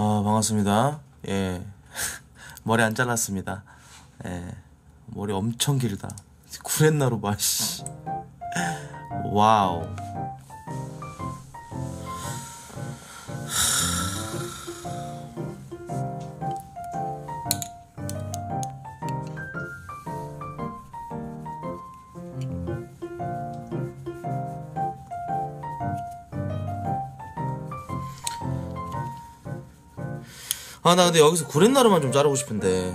어, 반갑습니다. 예. 머리 안 잘랐습니다. 예. 머리 엄청 길다. 구렛나루 맛이. 와우. 아나 근데 여기서 구렛나루만 좀 자르고 싶은데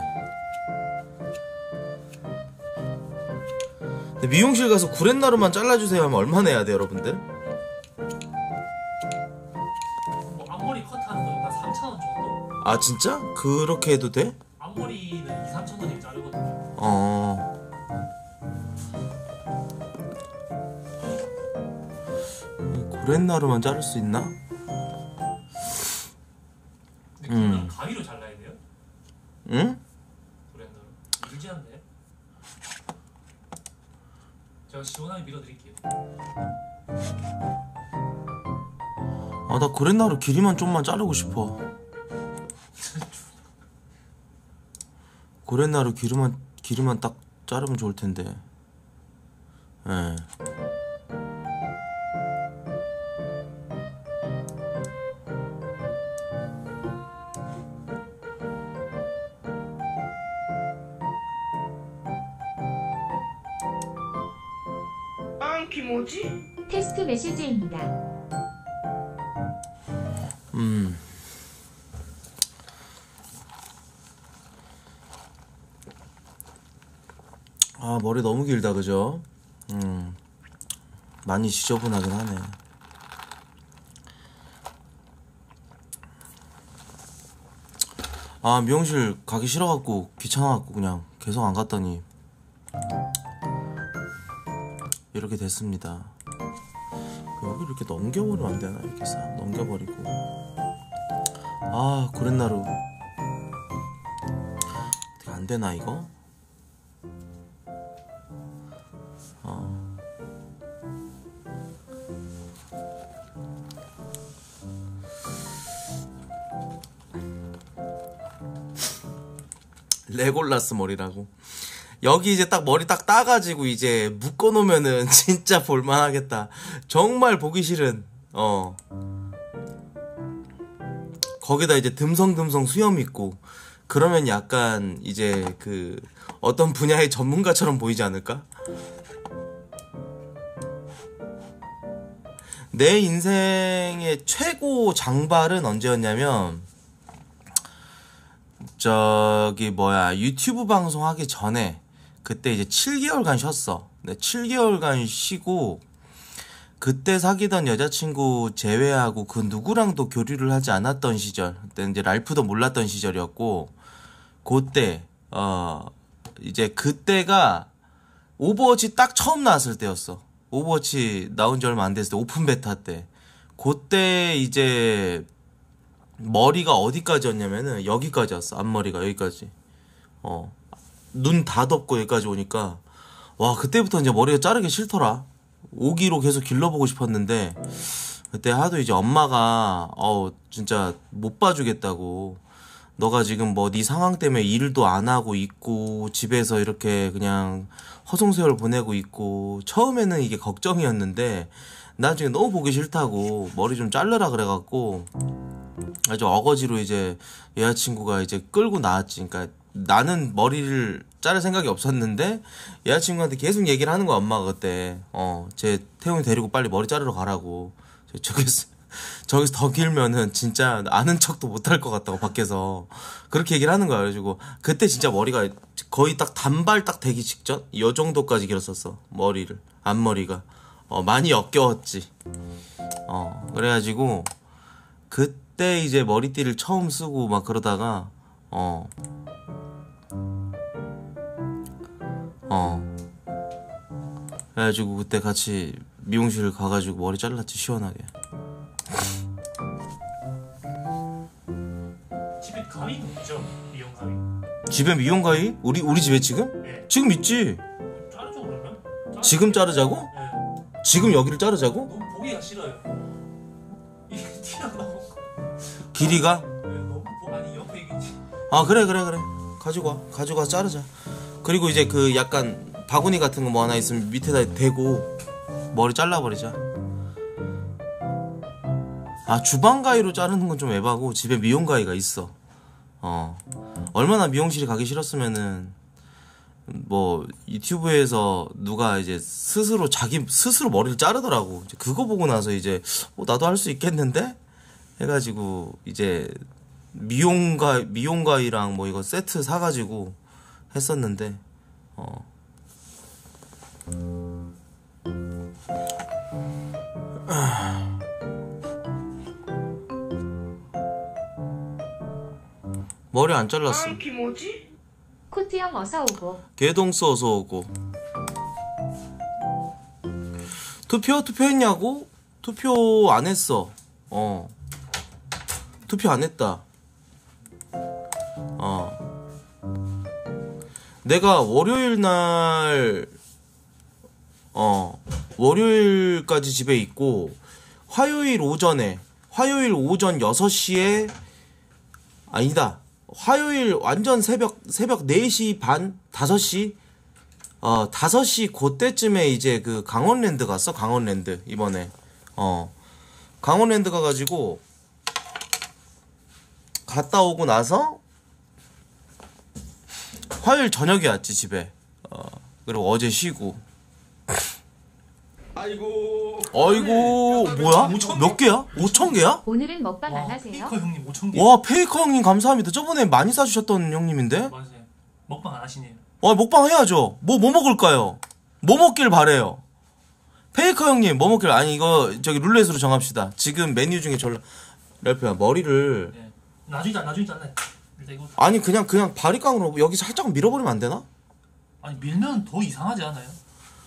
근데 미용실 가서 구렛나루만 잘라주세요 하면 얼마나 해야 돼 여러분들? 뭐 앞머리 컷하는 거니 3,000원 정도? 아 진짜? 그렇게 해도 돼? 앞머리는 2, 3,000원씩 자르거든요 어... 구렛나루만 자를 수 있나? 펜다로 길이만 좀만 자르고 싶어 고렛나루 길이만 길이만 딱 자르면 좋을 텐데 예. 길다 그죠? 음 많이 지저분하긴 하네. 아 미용실 가기 싫어갖고 귀찮아갖고 그냥 계속 안 갔더니 이렇게 됐습니다. 그 여기 이렇게 넘겨버리면 안 되나 이렇게 싹 넘겨버리고 아 그랬나루 안 되나 이거? 어. 레골라스 머리라고. 여기 이제 딱 머리 딱 따가지고 이제 묶어놓으면은 진짜 볼만하겠다. 정말 보기 싫은, 어. 거기다 이제 듬성듬성 수염 있고, 그러면 약간 이제 그 어떤 분야의 전문가처럼 보이지 않을까? 내 인생의 최고 장발은 언제였냐면 저기 뭐야 유튜브 방송 하기 전에 그때 이제 7개월간 쉬었어. 네, 7개월간 쉬고 그때 사귀던 여자친구 제외하고 그 누구랑도 교류를 하지 않았던 시절. 그때 이제 랄프도 몰랐던 시절이었고 그때 어 이제 그때가 오버워치 딱 처음 나왔을 때였어. 오버워치 나온 지 얼마 안 됐을 때 오픈 베타 때 그때 이제 머리가 어디까지 였냐면은 여기까지 왔어 앞머리가 여기까지 어 눈 다 덮고 여기까지 오니까 와 그때부터 이제 머리가 자르기 싫더라 오기로 계속 길러보고 싶었는데 그때 하도 이제 엄마가 어우 진짜 못 봐주겠다고 너가 지금 뭐 네 상황 때문에 일도 안 하고 있고 집에서 이렇게 그냥 허송세월 보내고 있고 처음에는 이게 걱정이었는데 나중에 너무 보기 싫다고 머리 좀잘라라 그래갖고 아주 어거지로 이제 여자친구가 이제 끌고 나왔지 그러니까 나는 머리를 자를 생각이 없었는데 여자친구한테 계속 얘기를 하는 거야 엄마가 그때 어제 태용이 데리고 빨리 머리 자르러 가라고 저기서 저기서 더 길면은 진짜 아는 척도 못할 것 같다고 밖에서 그렇게 얘기를 하는 거야. 그래가지고 그때 진짜 머리가 거의 딱 단발 딱 되기 직전 요 정도까지 길었었어 머리를 앞머리가 어, 많이 엮여웠지어 그래가지고 그때 이제 머리띠를 처음 쓰고 막 그러다가 어 어. 그래가지고 그때 같이 미용실 가가지고 머리 잘랐지 시원하게 가위도 있죠 미용 가위 집에 미용 가위? 우리 우리 집에 지금? 네 지금 있지 자르죠 그러면? 자르죠. 지금 자르자고? 네 지금 여기를 자르자고? 너무 어, 보기가 싫어요 길이가? 네, 아 옆에 아 그래 그래 그래 가지고 와 가지고 와 자르자 그리고 이제 그 약간 바구니 같은 거 뭐 하나 있으면 밑에다 대고 머리 잘라버리자 아 주방 가위로 자르는 건좀 에바고 집에 미용 가위가 있어 어 얼마나 미용실에 가기 싫었으면은 뭐 유튜브에서 누가 이제 스스로 자기 스스로 머리를 자르더라고 그거 보고 나서 이제 어, 나도 할 수 있겠는데 해가지고 이제 미용가 미용가이랑 뭐 이거 세트 사가지고 했었는데 어 아. 머리 안 잘랐어 아, 김오지? 코트 형 어서 오고 개동수 어서 오고 투표 투표했냐고? 투표 안 했어 어 투표 안 했다 어 내가 월요일 날어 월요일까지 집에 있고 화요일 오전에 화요일 오전 6시에 아니다 화요일 완전 새벽 새벽 4시 반 5시 어 5시 그때쯤에 이제 그 강원랜드 갔어 강원랜드 이번에 어 강원랜드 가가지고 갔다 오고 나서 화요일 저녁에 왔지 집에 어 그리고 어제 쉬고 아이고. 아이고 뭐야? 몇 개야? 5천 개야? 오늘은 먹방 안 하세요? 페이커 형님 5천 개. 와 페이커 형님 감사합니다. 저번에 많이 사주셨던 형님인데. 맞아요. 먹방 안 하시네요. 와 먹방 해야죠. 뭐뭐 뭐 먹을까요? 뭐 먹길 바래요. 페이커 형님 뭐 먹길 아니 이거 저기 룰렛으로 정합시다. 지금 메뉴 중에 절 랄프야 머리를 네. 나중이지 나중이지 않 아니 그냥 그냥 바리깡으로 여기 살짝 밀어버리면 안 되나? 아니 밀면 더 이상하지 않아요?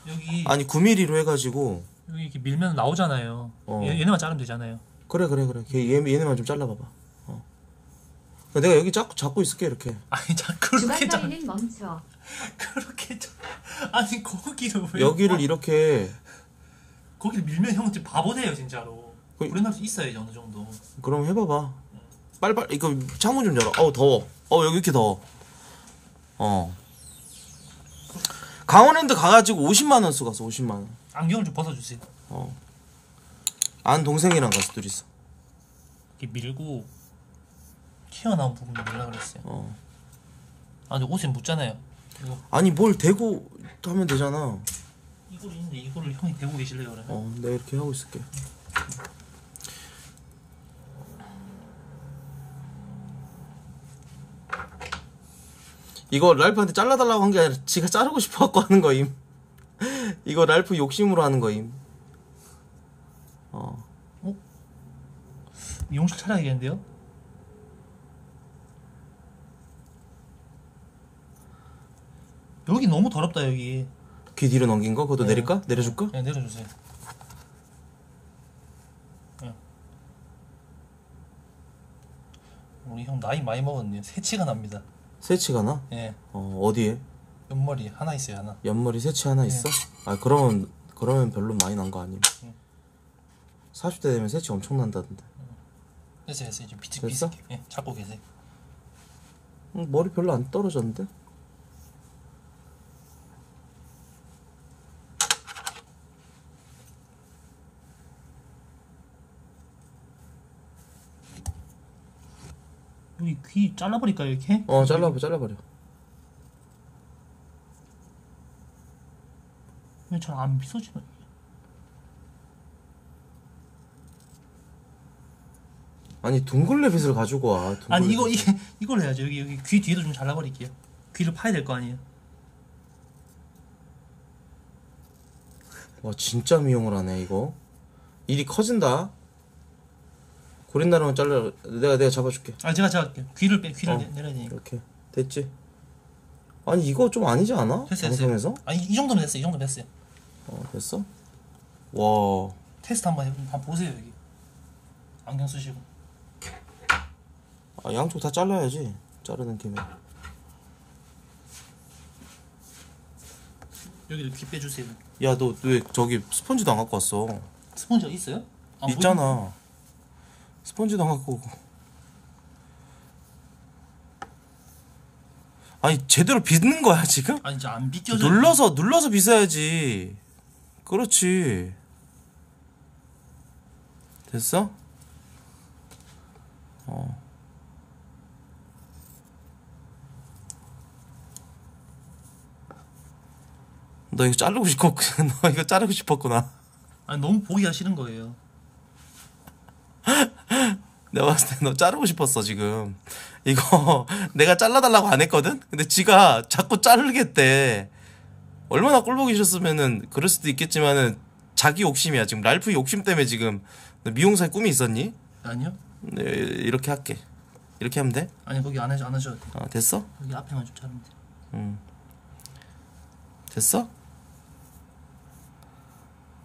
여기 아니 9mm로 해가지고 여기 이렇게 밀면 나오잖아요. 어. 얘, 네만 자르면 되잖아요. 그래 그래 그래. 걔, 얘, 얘네만 좀 잘라봐봐. 어. 그러니까 내가 여기 잡, 잡고 있을게 이렇게. 아니 자 그렇게 자. 주방가리는 멈춰. 그렇게 자. 아니 거기를 왜? 여기를 이렇게 거기를 밀면 형은 진짜 바보 돼요 진짜로. 그- 브랜드 수 있어야지 어느 정도. 그럼 해봐봐. 빨빨 이거 창문 좀 열어. 어우 더워. 어 여기 이렇게 더워. 어. 강원랜드 가가지고 50만 원 쓰고 가서 50만 원. 안경을 좀 벗어주세요. 어. 안 동생이랑 가서 둘이서. 이렇게 밀고 튀어나온 부분 밀라 그랬어요. 어. 아근 옷에 묻잖아요. 이거. 아니 뭘 대고 하면 되잖아. 이거를 있는데 이거를 형이 대고 계실래요 그러면? 어, 내가 이렇게 하고 있을게. 이거 랄프한테 잘라달라고 한 게 아니라 지가 자르고 싶어갖고 하는 거임. 이거 랄프 욕심으로 하는 거임. 어. 어? 미용실 차려야겠는데요? 여기 너무 더럽다 여기. 귀 뒤로 넘긴 거? 그것도 네. 내릴까? 내려줄까? 네, 내려주세요. 네. 우리 형 나이 많이 먹었네요. 새치가 납니다. 새치가 나? 예. 어, 어디에? 옆머리 하나 있어요 하나. 옆머리 새치 하나 예. 있어? 아 그러면 그러면 별로 많이 난 거 아님? 예. 40대 되면 새치 엄청 난다던데. 됐어요 됐어요 지금 비트 비스 예, 잡고 계세요. 음, 머리 별로 안 떨어졌는데? 이 잘라버릴까요 이렇게? 어 잘라버 잘라버려. 왜 잘 안 빗어지나? 아니 둥글레 빗을 가지고 와. 아니 이거 빗을. 이게 이걸 해야죠. 여기 여기 귀 뒤에도 좀 잘라버릴게요. 귀를 파야 될 거 아니에요? 와 진짜 미용을 하네 이거. 일이 커진다. 도린나루만 잘라. 내가 내가 잡아줄게. 아 제가 잡을게 귀를 빼 귀를 어. 내, 려야 되니까. 이렇게 됐지. 아니 이거 좀 아니지 않아? 됐어 방송에서? 아니 이 정도면 됐어이 정도 됐어요. 어 됐어? 와. 테스트 한 번 해, 한번 보세요 여기. 안경 쓰시고. 아 양쪽 다 잘라야지. 자르는 김에. 여기도 귀 빼주세요. 야 너 왜 저기 스펀지도 안 갖고 왔어? 스펀지 있어요? 아, 뭐 있잖아. 보이는데? 스펀지도 안 갖고 오고 아니 제대로 빚는 거야 지금? 아니 이제 안 빗겨져 눌러서 눌러서 빗어야지 그렇지 됐어? 어너 이거 자르고 싶었구나. 너 이거 자르고 싶었구나. 아니 너무 보기가 싫은 거예요. 내가 봤을 때 너 자르고 싶었어 지금 이거 내가 잘라달라고 안 했거든 근데 지가 자꾸 자르겠대 얼마나 꼴보기셨으면은 그럴 수도 있겠지만은 자기 욕심이야 지금 랄프 욕심 때문에 지금 미용사의 꿈이 있었니? 아니요 네, 이렇게 할게 이렇게 하면 돼? 아니 거기 안하안 하셔도 돼 아, 됐어? 여기 앞에만 좀 자르면 돼 음. 됐어?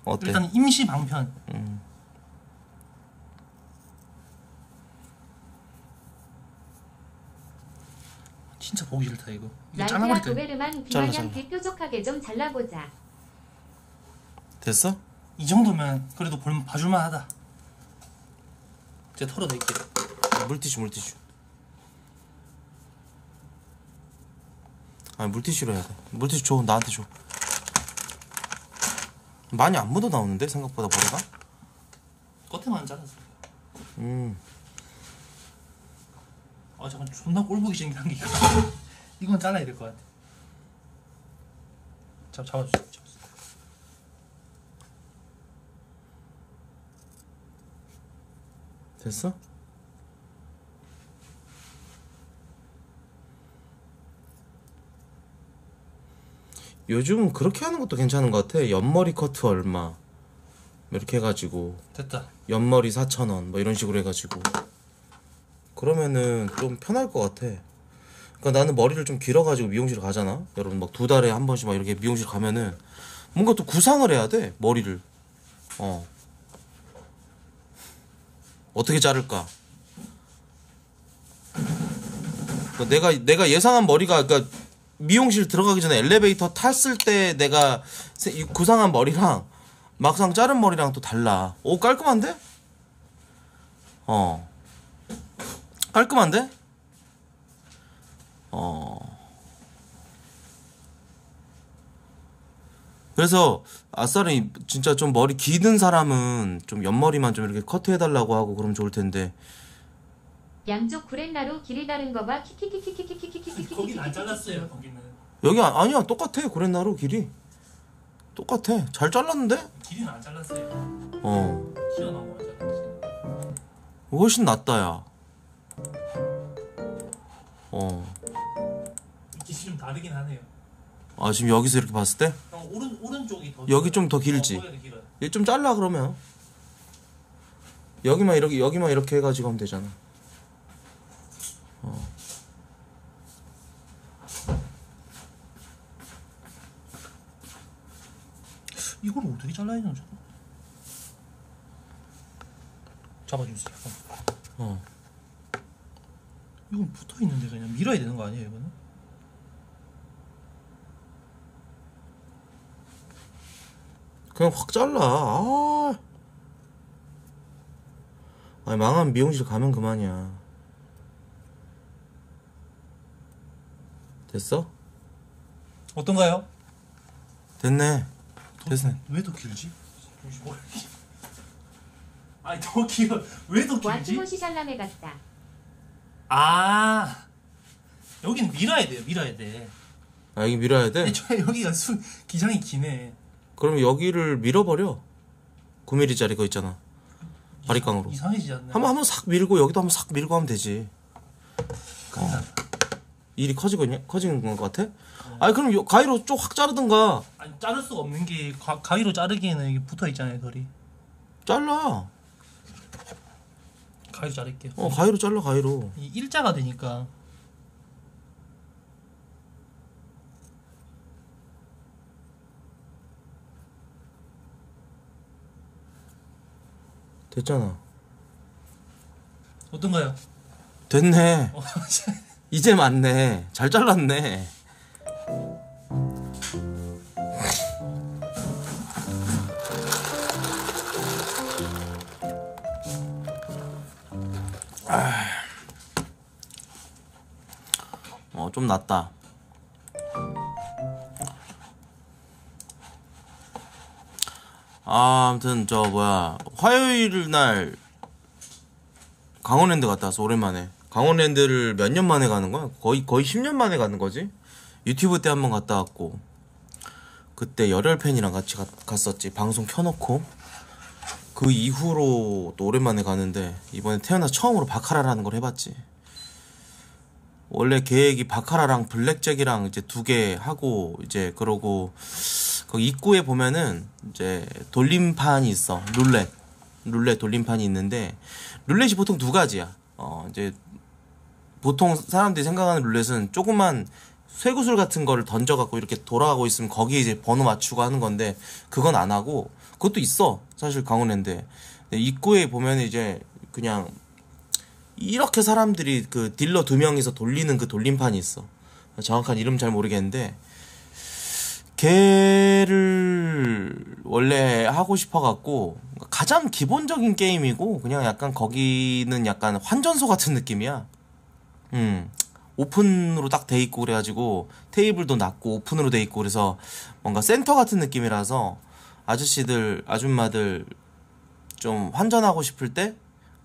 어때? 일단 임시 방편 음. 진짜 보기 싫다 이거. 라이트야 짱나버베르만잘 비마냥 대표적하게 좀 잘라보자. 됐어? 이 정도면 그래도 볼 봐줄만하다. 제가 털어드릴게 아, 물티슈 물티슈. 아 물티슈로 해야 돼. 물티슈 줘 나한테 줘. 많이 안 묻어 나오는데 생각보다 보다가. 겉에만 잘랐어. 음. 아 잠깐 존나 꼴보기 생긴 게 이거 이건 잘라야 될 것 같아 잡, 잡아주세요 잡아주세요 됐어? 요즘은 그렇게 하는 것도 괜찮은 것 같아 옆머리 커트 얼마 이렇게 해가지고 됐다 옆머리 4,000원 뭐 이런 식으로 해가지고 그러면은 좀 편할 것 같아. 그러니까 나는 머리를 좀 길어가지고 미용실 가잖아. 여러분 막 두 달에 한 번씩 막 이렇게 미용실 가면은 뭔가 또 구상을 해야 돼 머리를. 어. 어떻게 자를까? 그러니까 내가 내가 예상한 머리가 그러니까 미용실 들어가기 전에 엘리베이터 탔을 때 내가 구상한 머리랑 막상 자른 머리랑 또 달라. 오 깔끔한데? 어. 깔끔한데? 어. 그래서 아싸리 진짜 좀 머리 기는 사람은 좀 옆머리만 좀 이렇게 커트해달라고 하고 그러 좋을 텐데. 양쪽 구렛나루 길이 다른 거 봐. 키키키키키키키키키키. 거긴 안 잘랐어요. 거기는. 여기 아, 아니야 똑같아 구렛나루 길이. 똑같아. 잘 잘랐는데? 길이는 안 잘랐어요. 어. 튀어나온 거 잘랐지. 훨씬 낫다야. 어. 위치 좀 다르긴 하네요. 아 지금 여기서 이렇게 봤을 때? 어, 오른 오른쪽이 더 여기 좀 더 길지. 어, 얘좀 잘라 그러면. 여기만 이렇게 여기만 이렇게 해가지고 하면 되잖아. 어. 이걸 어떻게 잘라야 되나 저 잡아주세요. 어. 이건 붙어 있는데 그냥 밀어야 되는 거 아니에요 이거는? 그냥 확 잘라. 아. 아니 망한 미용실 가면 그만이야. 됐어? 어떤가요? 됐네. 됐네. 왜 더 길지? 아니 더 길어. 왜 더 길지? 와 추모시 살람에 갔다. 아여기는 밀어야 돼요 밀어야 돼아 여기 밀어야 돼? 애초에 여기가 수, 기장이 기네 그럼 여기를 밀어버려 9mm짜리 거 있잖아 바리깡으로 이상해지지 않나 한번 한번 싹 밀고 여기도 한번 싹 밀고 하면 되지 어. 일이 커지고 있냐? 커지는 것 같아? 아니 그럼 요, 가위로 좀확 자르든가 아니 자를 수가 없는 게 가, 가위로 자르기에는 붙어 있잖아요 덜이 잘라 가위로 자를게요. 어 가위로 잘라 가위로. 이 일자가 되니까. 됐잖아. 어떤가요? 됐네. 어, 이제 맞네. 잘 잘랐네. 좀 낫다 아, 아무튼 저 뭐야 화요일 날 강원랜드 갔다 왔어 오랜만에 강원랜드를 몇 년 만에 가는 거야? 거의 거의 10년 만에 가는 거지? 유튜브 때 한 번 갔다 왔고 그때 열혈 팬이랑 같이 가, 갔었지 방송 켜놓고 그 이후로 또 오랜만에 가는데 이번에 태어나 처음으로 바카라라는 걸 해봤지 원래 계획이 바카라랑 블랙잭이랑 이제 두 개 하고 이제 그러고 거기 그 입구에 보면은 이제 돌림판이 있어 룰렛 룰렛 돌림판이 있는데 룰렛이 보통 두 가지야 어 이제 보통 사람들이 생각하는 룰렛은 조그만 쇠구슬 같은 거를 던져갖고 이렇게 돌아가고 있으면 거기에 이제 번호 맞추고 하는 건데 그건 안 하고 그것도 있어 사실 강원랜드 입구에 보면 이제 그냥 이렇게 사람들이 그 딜러 두 명이서 돌리는 그 돌림판이 있어. 정확한 이름 잘 모르겠는데 걔를 원래 하고 싶어갖고 가장 기본적인 게임이고 그냥 약간 거기는 약간 환전소 같은 느낌이야. 음 오픈으로 딱 돼 있고 그래가지고 테이블도 낮고 오픈으로 돼 있고 그래서 뭔가 센터 같은 느낌이라서 아저씨들 아줌마들 좀 환전하고 싶을 때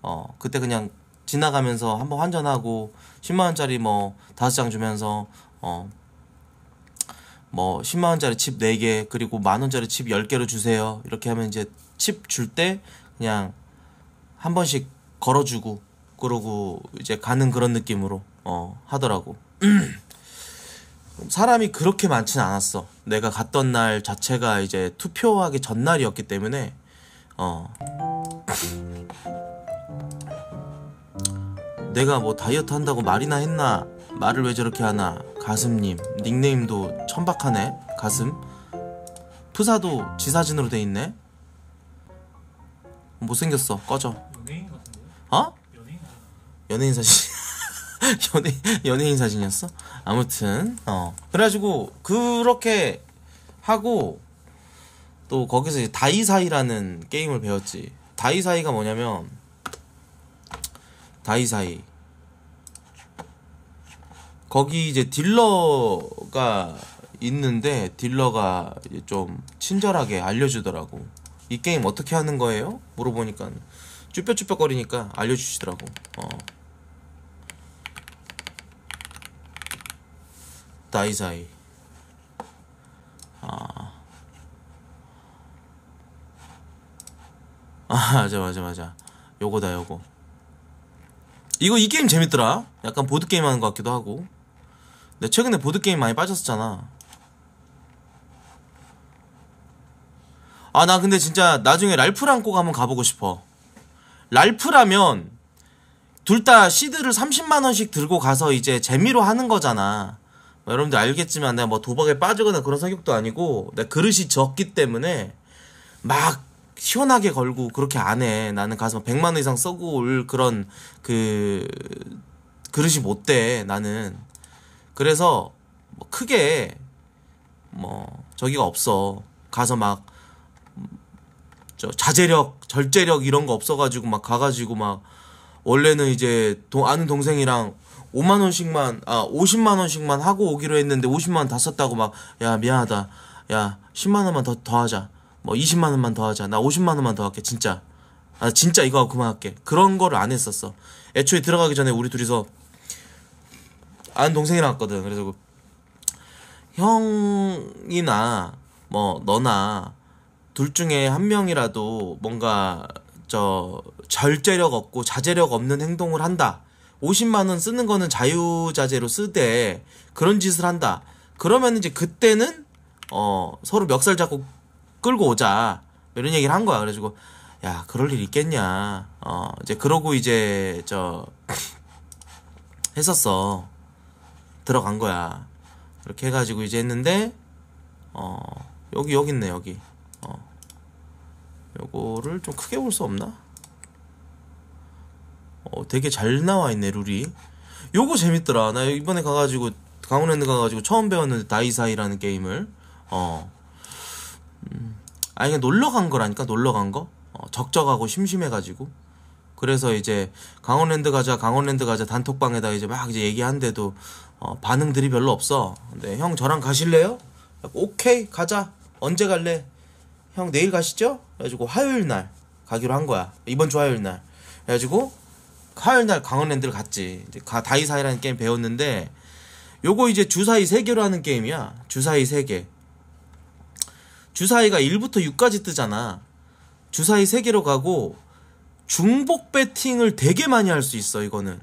어 그때 그냥 지나가면서 한번 환전하고 10만 원짜리 뭐 다섯 장 주면서 어뭐 10만 원짜리 칩 4개 그리고 만 원짜리 칩 10개로 주세요. 이렇게 하면 이제 칩 줄 때 그냥 한 번씩 걸어 주고 그러고 이제 가는 그런 느낌으로 어 하더라고. 사람이 그렇게 많지는 않았어. 내가 갔던 날 자체가 이제 투표하기 전날이었기 때문에 어 내가 뭐 다이어트 한다고 말이나 했나? 말을 왜 저렇게 하나? 가슴님 닉네임도 천박하네 가슴 프사도 지사진으로 돼 있네 못생겼어 꺼져 연예인 어? 연예인, 연예인 사진 연예, 연예인 사진이었어? 아무튼 어 그래가지고 그렇게 하고 또 거기서 이제 다이사이라는 게임을 배웠지 다이사이가 뭐냐면 다이사이 거기 이제 딜러가 있는데 딜러가 좀 친절하게 알려주더라고 이 게임 어떻게 하는 거예요? 물어보니까 쭈뼛쭈뼛거리니까 알려주시더라고 어. 다이사이 아. 아 맞아 맞아 맞아 요거다 요거 이거 이 게임 재밌더라. 약간 보드 게임 하는 것 같기도 하고. 근데 최근에 보드 게임 많이 빠졌었잖아. 아 나 근데 진짜 나중에 랄프랑 꼭 한번 가보고 싶어. 랄프라면 둘 다 시드를 30만 원씩 들고 가서 이제 재미로 하는 거잖아. 뭐 여러분들 알겠지만 내가 뭐 도박에 빠지거나 그런 성격도 아니고 내 그릇이 적기 때문에 막 시원하게 걸고 그렇게 안 해. 나는 가서 100만 원 이상 써고 올 그런 그 그릇이 못 돼. 나는. 그래서 뭐 크게 뭐 저기가 없어. 가서 막 저 자제력, 절제력 이런 거 없어가지고 막 가가지고 막 원래는 이제 동, 아는 동생이랑 5만 원씩만 아 50만 원씩만 하고 오기로 했는데 50만 원 다 썼다고 막 야 미안하다 야 10만 원만 더 더 하자 뭐 20만 원만 더 하자. 나 50만 원만 더 할게. 진짜. 아 진짜 이거 하고 그만할게. 그런 거를 안 했었어. 애초에 들어가기 전에 우리 둘이서 아는 동생이랑 왔거든. 그래서 그 형이나 뭐 너나 둘 중에 한 명이라도 뭔가 저 절제력 없고 자제력 없는 행동을 한다. 50만 원 쓰는 거는 자유자재로 쓰되 그런 짓을 한다. 그러면 이제 그때는 어 서로 멱살 잡고 끌고 오자 이런 얘기를 한 거야 그래가지고 야 그럴 일 있겠냐 어 이제 그러고 이제 저 했었어 들어간 거야 이렇게 해가지고 이제 했는데 어 여기 여기 있네 여기 어 요거를 좀 크게 볼 수 없나 어 되게 잘 나와 있네 룰이 요거 재밌더라 나 이번에 가가지고 강원랜드 가가지고 처음 배웠는데 다이사이라는 게임을 어 음. 아니 그냥 놀러 간 거라니까 놀러 간 거. 어, 적적하고 심심해가지고. 그래서 이제 강원랜드 가자 강원랜드 가자 단톡방에다 이제 막 이제 얘기한데도 어, 반응들이 별로 없어. 근데 형 저랑 가실래요? 오케이 가자. 언제 갈래? 형 내일 가시죠? 그래가지고 화요일 날 가기로 한 거야. 이번 주 화요일 날. 그래가지고 화요일 날 강원랜드를 갔지. 이제 가 다이사이라는 게임 배웠는데 요거 이제 주사위 세개로 하는 게임이야. 주사위 3개. 주사위가 1부터 6까지 뜨잖아. 주사위 3개로 가고 중복 배팅을 되게 많이 할 수 있어 이거는.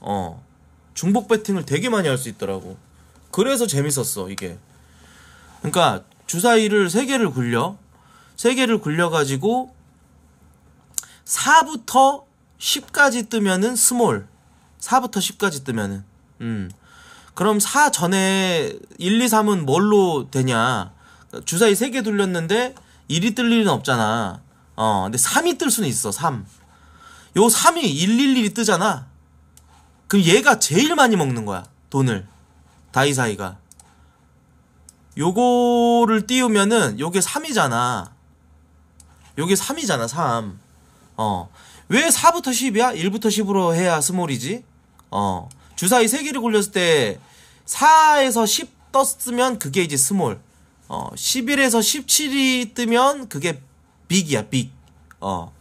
어. 중복 배팅을 되게 많이 할 수 있더라고. 그래서 재밌었어 이게. 그러니까 주사위를 3개를 굴려. 3개를 굴려 가지고 4부터 10까지 뜨면은 스몰. 4부터 10까지 뜨면은. 음. 그럼 4 전에 1, 2, 3은 뭘로 되냐? 주사위 3개 돌렸는데 1이 뜰 일은 없잖아. 어, 근데 3이 뜰 수는 있어, 3. 요 3이 111이 뜨잖아. 그럼 얘가 제일 많이 먹는 거야, 돈을. 다이사이가. 요거를 띄우면은 요게 3이잖아. 요게 3이잖아, 3. 어. 왜 4부터 10이야? 1부터 10으로 해야 스몰이지? 어. 주사위 3개를 굴렸을 때 4에서 10 떴으면 그게 이제 스몰. 어, 1 0에서 17이 뜨면 그게 빅이야, 빅. 어.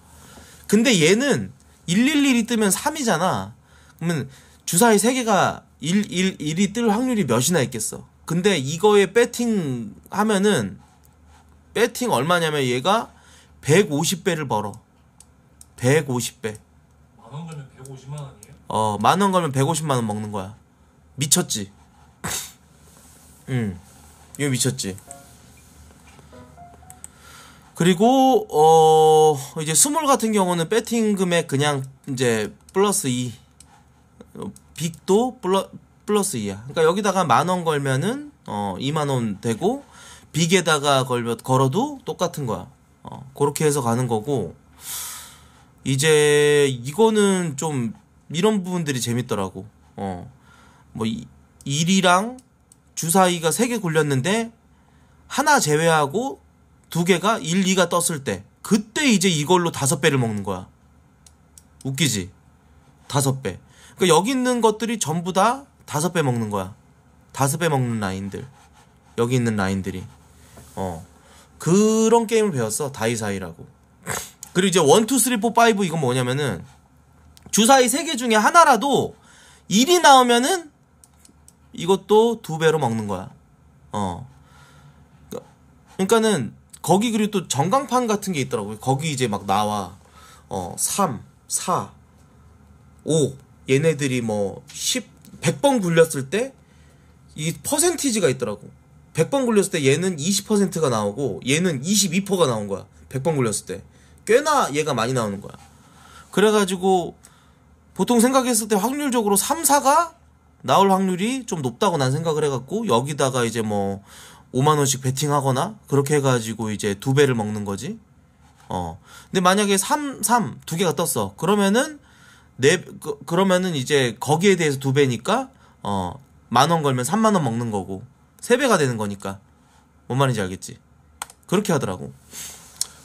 근데 얘는 111이 뜨면 3이잖아. 그러면 주사위 3개가 1, 1, 1이 뜰 확률이 몇이나 있겠어. 근데 이거에 배팅 하면은 배팅 얼마냐면 얘가 150배를 벌어. 150배. 만원 걸면 150만 원이에요? 어, 만원 걸면 150만 원 먹는 거야. 미쳤지? 응. 이거 미쳤지? 그리고 어 이제 스몰 같은 경우는 배팅 금액 그냥 이제 플러스 2 빅도 플러, 플러스 2야. 그러니까 여기다가 만 원 걸면은 어 2만 원 되고 빅에다가 걸면 걸어도 똑같은 거야. 어 그렇게 해서 가는 거고 이제 이거는 좀 이런 부분들이 재밌더라고. 어. 뭐 1이랑 주사위가 3개 굴렸는데 하나 제외하고 두 개가 1, 2가 떴을 때 그때 이제 이걸로 다섯 배를 먹는 거야. 웃기지? 다섯 배. 그러니까 여기 있는 것들이 전부 다 다섯 배 먹는 거야. 다섯 배 먹는 라인들. 여기 있는 라인들이. 어. 그런 게임을 배웠어. 다이사이라고. 그리고 이제 1, 2, 3, 4, 5 이건 뭐냐면은 주사위 세 개 중에 하나라도 1이 나오면은 이것도 두 배로 먹는 거야. 어. 그러니까, 그러니까는 거기 그리고 또 전광판 같은 게 있더라고요. 거기 이제 막 나와. 어, 3, 4, 5. 얘네들이 뭐 10, 100번 굴렸을 때 이 퍼센티지가 있더라고. 100번 굴렸을 때 얘는 20%가 나오고 얘는 22%가 나온 거야. 100번 굴렸을 때. 꽤나 얘가 많이 나오는 거야. 그래가지고 보통 생각했을 때 확률적으로 3, 4가 나올 확률이 좀 높다고 난 생각을 해갖고 여기다가 이제 뭐 5만 원씩 베팅하거나 그렇게 해가지고 이제 두 배를 먹는 거지. 어. 근데 만약에 3, 3, 두 개가 떴어. 그러면은, 네, 그, 그러면은 이제 거기에 대해서 두 배니까, 어, 만원 걸면 3만원 먹는 거고, 세 배가 되는 거니까. 뭔 말인지 알겠지? 그렇게 하더라고.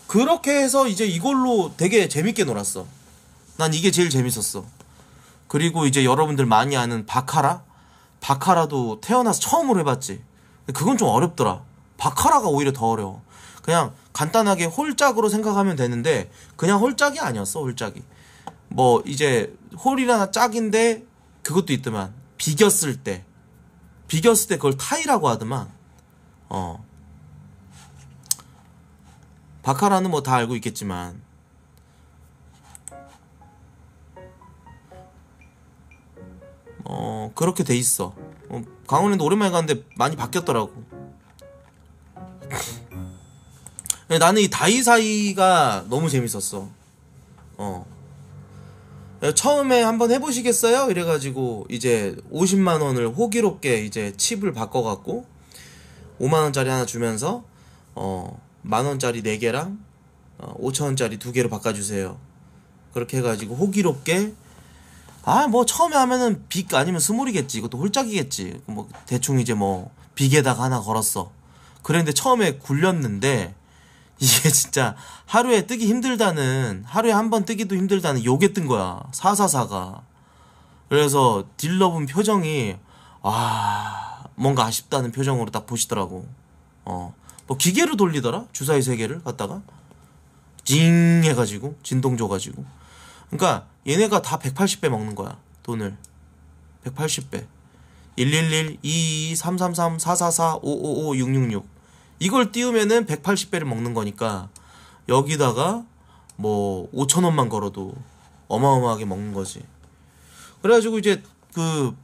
그렇게 해서 이제 이걸로 되게 재밌게 놀았어. 난 이게 제일 재밌었어. 그리고 이제 여러분들 많이 아는 바카라? 바카라도 태어나서 처음으로 해봤지. 그건 좀 어렵더라. 바카라가 오히려 더 어려워. 그냥 간단하게 홀짝으로 생각하면 되는데 그냥 홀짝이 아니었어 홀짝이. 뭐 이제 홀이나 라 짝인데 그것도 있더만 비겼을 때 비겼을 때 그걸 타이라고 하더만 어 바카라는 뭐 다 알고 있겠지만 어 그렇게 돼 있어 강원랜드 오랜만에 갔는데 많이 바뀌었더라고. 나는 이 다이사이가 너무 재밌었어. 어. 처음에 한번 해보시겠어요? 이래가지고 이제 50만 원을 호기롭게 이제 칩을 바꿔갖고 5만 원짜리 하나 주면서 어만 원짜리 4 개랑 어, 5천 원짜리 2 개로 바꿔주세요. 그렇게 해가지고 호기롭게 아뭐 처음에 하면은 빅 아니면 스몰이겠지 이것도 홀짝이겠지 뭐 대충 이제 뭐 빅에다가 하나 걸었어 그랬는데 처음에 굴렸는데 이게 진짜 하루에 뜨기 힘들다는 하루에 한 번 뜨기도 힘들다는 요게 뜬 거야 사사사가 그래서 딜러분 표정이 아 뭔가 아쉽다는 표정으로 딱 보시더라고 어 뭐 기계로 돌리더라 주사위 세 개를 갖다가 징 해가지고 진동 줘가지고 그러니까 얘네가 다 180배 먹는 거야 돈을 180배 111, 22, 333, 444, 555, 666 이걸 띄우면은 180배를 먹는 거니까 여기다가 뭐 5천원만 걸어도 어마어마하게 먹는 거지 그래가지고 이제 그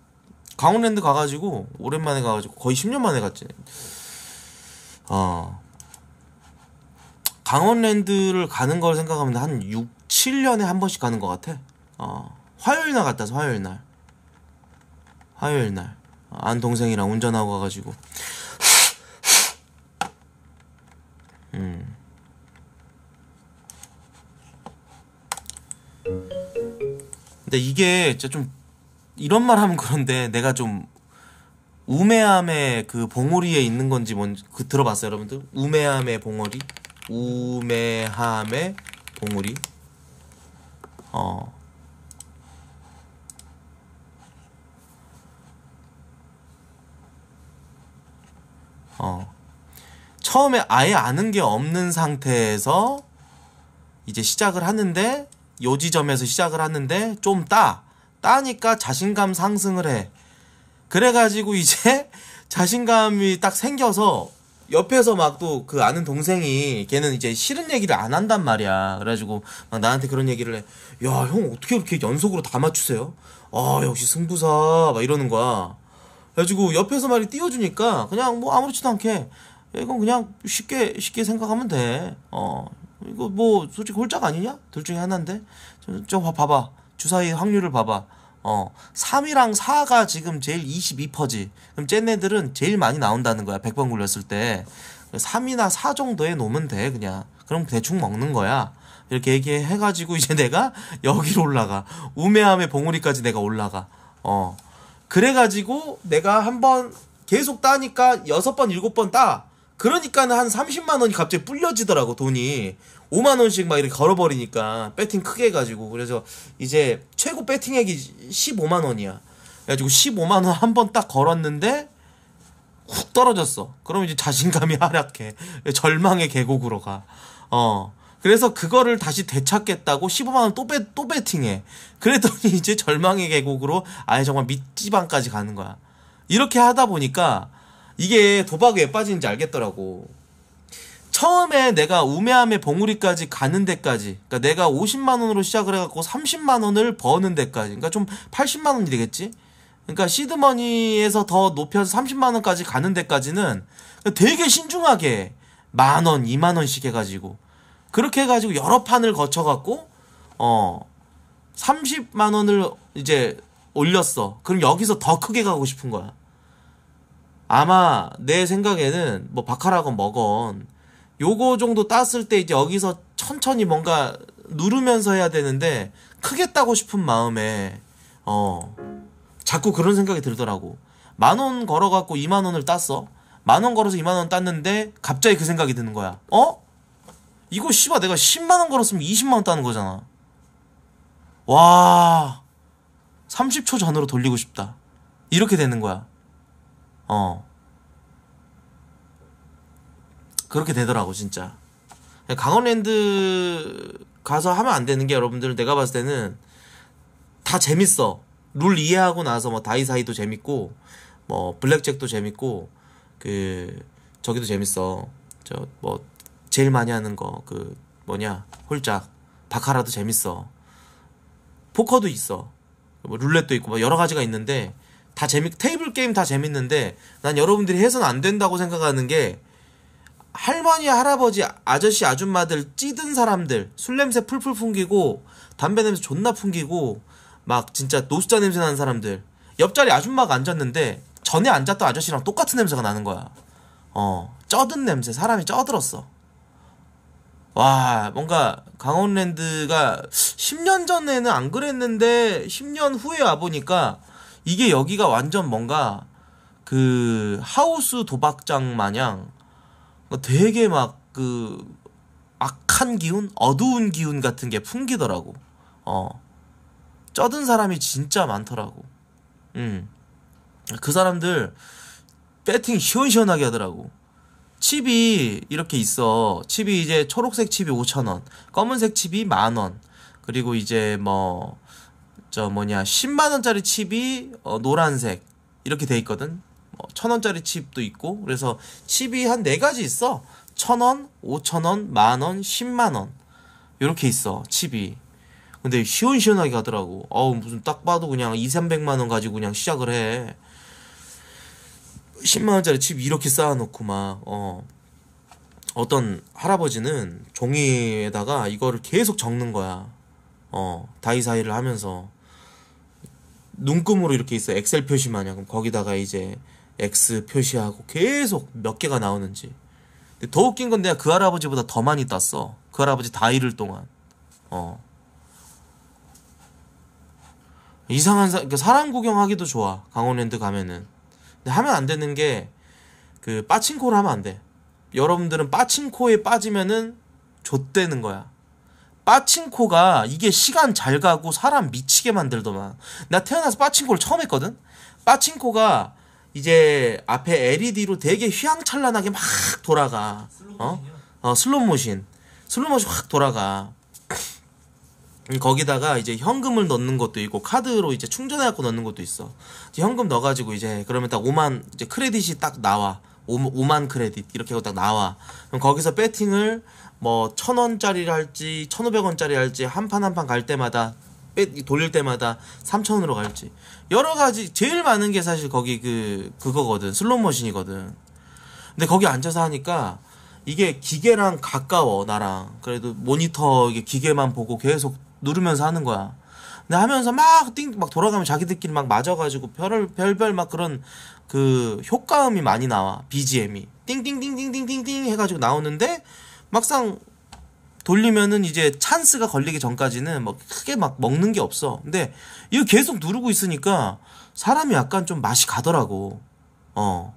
강원랜드 가가지고 오랜만에 가가지고 거의 10년 만에 갔지 어 강원랜드를 가는 걸 생각하면 한 6, 7년에 한 번씩 가는 것 같아. 어, 화요일 날 갔다 왔어, 화요일 날. 화요일 날. 안 동생이랑 운전하고 가가지고. 음. 근데 이게 진짜 좀 이런 말 하면 그런데 내가 좀 우매함의 그 봉오리에 있는 건지 뭔지 그 들어봤어요 여러분들? 우매함의 봉오리? 우매함의 봉오리? 어. 어. 처음에 아예 아는 게 없는 상태에서 이제 시작을 하는데 요 지점에서 시작을 하는데 좀 따. 따니까 자신감 상승을 해. 그래가지고 이제 자신감이 딱 생겨서 옆에서 막 또 그 아는 동생이 걔는 이제 싫은 얘기를 안 한단 말이야. 그래가지고 막 나한테 그런 얘기를 해. 야, 형 어떻게 그렇게 연속으로 다 맞추세요? 아, 역시 승부사 막 이러는 거야. 그래가지고 옆에서 말이 띄워주니까 그냥 뭐 아무렇지도 않게 이건 그냥 쉽게 쉽게 생각하면 돼. 어, 이거 뭐 솔직히 홀짝 아니냐? 둘 중에 하나인데. 저, 저 봐봐. 주사위 확률을 봐봐. 어, 3이랑 4가 지금 제일 22퍼지. 그럼 쟤네들은 제일 많이 나온다는 거야. 100번 굴렸을 때. 3이나 4 정도에 놓으면 돼, 그냥. 그럼 대충 먹는 거야. 이렇게 얘기해가지고 이제 내가 여기로 올라가 우매함의 봉우리까지 내가 올라가 어 그래가지고 내가 한번 계속 따니까 여섯 번 일곱 번 따 그러니까는 한 30만 원이 갑자기 불려지더라고 돈이 5만 원씩 막 이렇게 걸어버리니까 배팅 크게 해가지고 그래서 이제 최고 배팅액이 15만 원이야 그래가지고 15만 원 한 번 딱 걸었는데 훅 떨어졌어. 그럼 이제 자신감이 하락해. 절망의 계곡으로 가. 어. 그래서 그거를 다시 되찾겠다고 15만 원또 또 베팅해. 그랬더니 이제 절망의 계곡으로 아예 정말 밑지방까지 가는 거야. 이렇게 하다 보니까 이게 도박에 왜 빠진지 알겠더라고. 처음에 내가 우매함에 봉우리까지 가는 데까지 그러니까 내가 50만 원으로 시작을 해 갖고 30만 원을 버는 데까지 그러니까 좀 80만 원이 되겠지? 그러니까 시드머니에서 더 높여서 30만 원까지 가는 데까지는 되게 신중하게 만 원, 2만 원씩 해 가지고 그렇게 해가지고 여러 판을 거쳐갖고 어 30만 원을 이제 올렸어. 그럼 여기서 더 크게 가고 싶은 거야. 아마 내 생각에는 뭐 바카라건 먹건 요거 정도 땄을 때 이제 여기서 천천히 뭔가 누르면서 해야 되는데 크게 따고 싶은 마음에 어 자꾸 그런 생각이 들더라고. 만원 걸어갖고 2만 원을 땄어. 만원 걸어서 2만 원 땄는데 갑자기 그 생각이 드는 거야. 어? 이거 씨발 내가 10만원 걸었으면 20만원 따는 거잖아 와 30초 전으로 돌리고 싶다 이렇게 되는 거야 어 그렇게 되더라고 진짜 강원랜드 가서 하면 안 되는 게 여러분들 내가 봤을 때는 다 재밌어 룰 이해하고 나서 뭐 다이사이도 재밌고 뭐 블랙잭도 재밌고 그 저기도 재밌어 저뭐 제일 많이 하는 거 그 뭐냐 홀짝 바카라도 재밌어 포커도 있어 뭐 룰렛도 있고 뭐 여러 가지가 있는데 다 재미 테이블 게임 다 재밌는데 난 여러분들이 해서는 안 된다고 생각하는 게 할머니 할아버지 아저씨 아줌마들 찌든 사람들 술 냄새 풀풀 풍기고 담배 냄새 존나 풍기고 막 진짜 노숙자 냄새 나는 사람들 옆자리 아줌마가 앉았는데 전에 앉았던 아저씨랑 똑같은 냄새가 나는 거야 어 쩌든 냄새 사람이 쪄들었어 와, 뭔가 강원랜드가 10년 전에는 안 그랬는데 10년 후에 와보니까 이게 여기가 완전 뭔가 그 하우스 도박장 마냥 뭐 되게 막 그 악한 기운? 어두운 기운 같은 게 풍기더라고. 어. 쩌든 사람이 진짜 많더라고. 음. 그 사람들 배팅 시원시원하게 하더라고. 칩이 이렇게 있어. 칩이 이제 초록색 칩이 5천원 검은색 칩이 만원, 그리고 이제 뭐, 저 뭐냐, 10만원짜리 칩이 어, 노란색, 이렇게 돼 있거든. 뭐, 천원짜리 칩도 있고, 그래서 칩이 한 네 가지 있어. 천원, 5천원 만원, 1 0만원 이렇게 있어, 칩이. 근데 시원시원하게 가더라고. 어우, 무슨 딱 봐도 그냥 2, 300만원 가지고 그냥 시작을 해. 10만 원짜리 집 이렇게 쌓아놓고 막 어. 어떤 할아버지는 종이에다가 이거를 계속 적는 거야. 어, 다이사이를 하면서 눈금으로 이렇게 있어 엑셀 표시 만냥 그럼 거기다가 이제 X 표시하고 계속 몇 개가 나오는지. 근데 더 웃긴 건 내가 그 할아버지보다 더 많이 땄어. 그 할아버지 다 일을 동안. 어. 이상한 사, 그러니까 사람 구경하기도 좋아. 강원랜드 가면은. 하면 안 되는 게 그 빠친코를 하면 안 돼. 여러분들은 빠친코에 빠지면은 좆되는 거야. 빠친코가 이게 시간 잘 가고 사람 미치게 만들더만. 나 태어나서 빠친코를 처음 했거든. 빠친코가 이제 앞에 LED로 되게 휘황찬란하게 막 돌아가. 어? 어, 슬롯 모신. 슬롯 모신 확 돌아가. 거기다가 이제 현금을 넣는 것도 있고 카드로 이제 충전해 갖고 넣는 것도 있어. 현금 넣어 가지고 이제 그러면 딱 5만 이제 크레딧이 딱 나와. 5, 만 크레딧 이렇게 하고 딱 나와. 그럼 거기서 배팅을 뭐 천원짜리를 할지 천오백 원짜리 할지 한 판 한 판 갈 때마다 돌릴 때마다 3 0 0 0원으로 갈지 여러 가지 제일 많은 게 사실 거기 그 그거거든. 슬롯 머신이거든. 근데 거기 앉아서 하니까 이게 기계랑 가까워 나랑. 그래도 모니터 이게 기계만 보고 계속 누르면서 하는 거야. 근데 하면서 막 띵 막 돌아가면 자기들끼리 막 맞아가지고 별별 별막 그런 그 효과음이 많이 나와 BGM이 띵띵띵띵띵띵띵 해가지고 나오는데 막상 돌리면은 이제 찬스가 걸리기 전까지는 뭐 크게 막 먹는 게 없어. 근데 이거 계속 누르고 있으니까 사람이 약간 좀 맛이 가더라고. 어.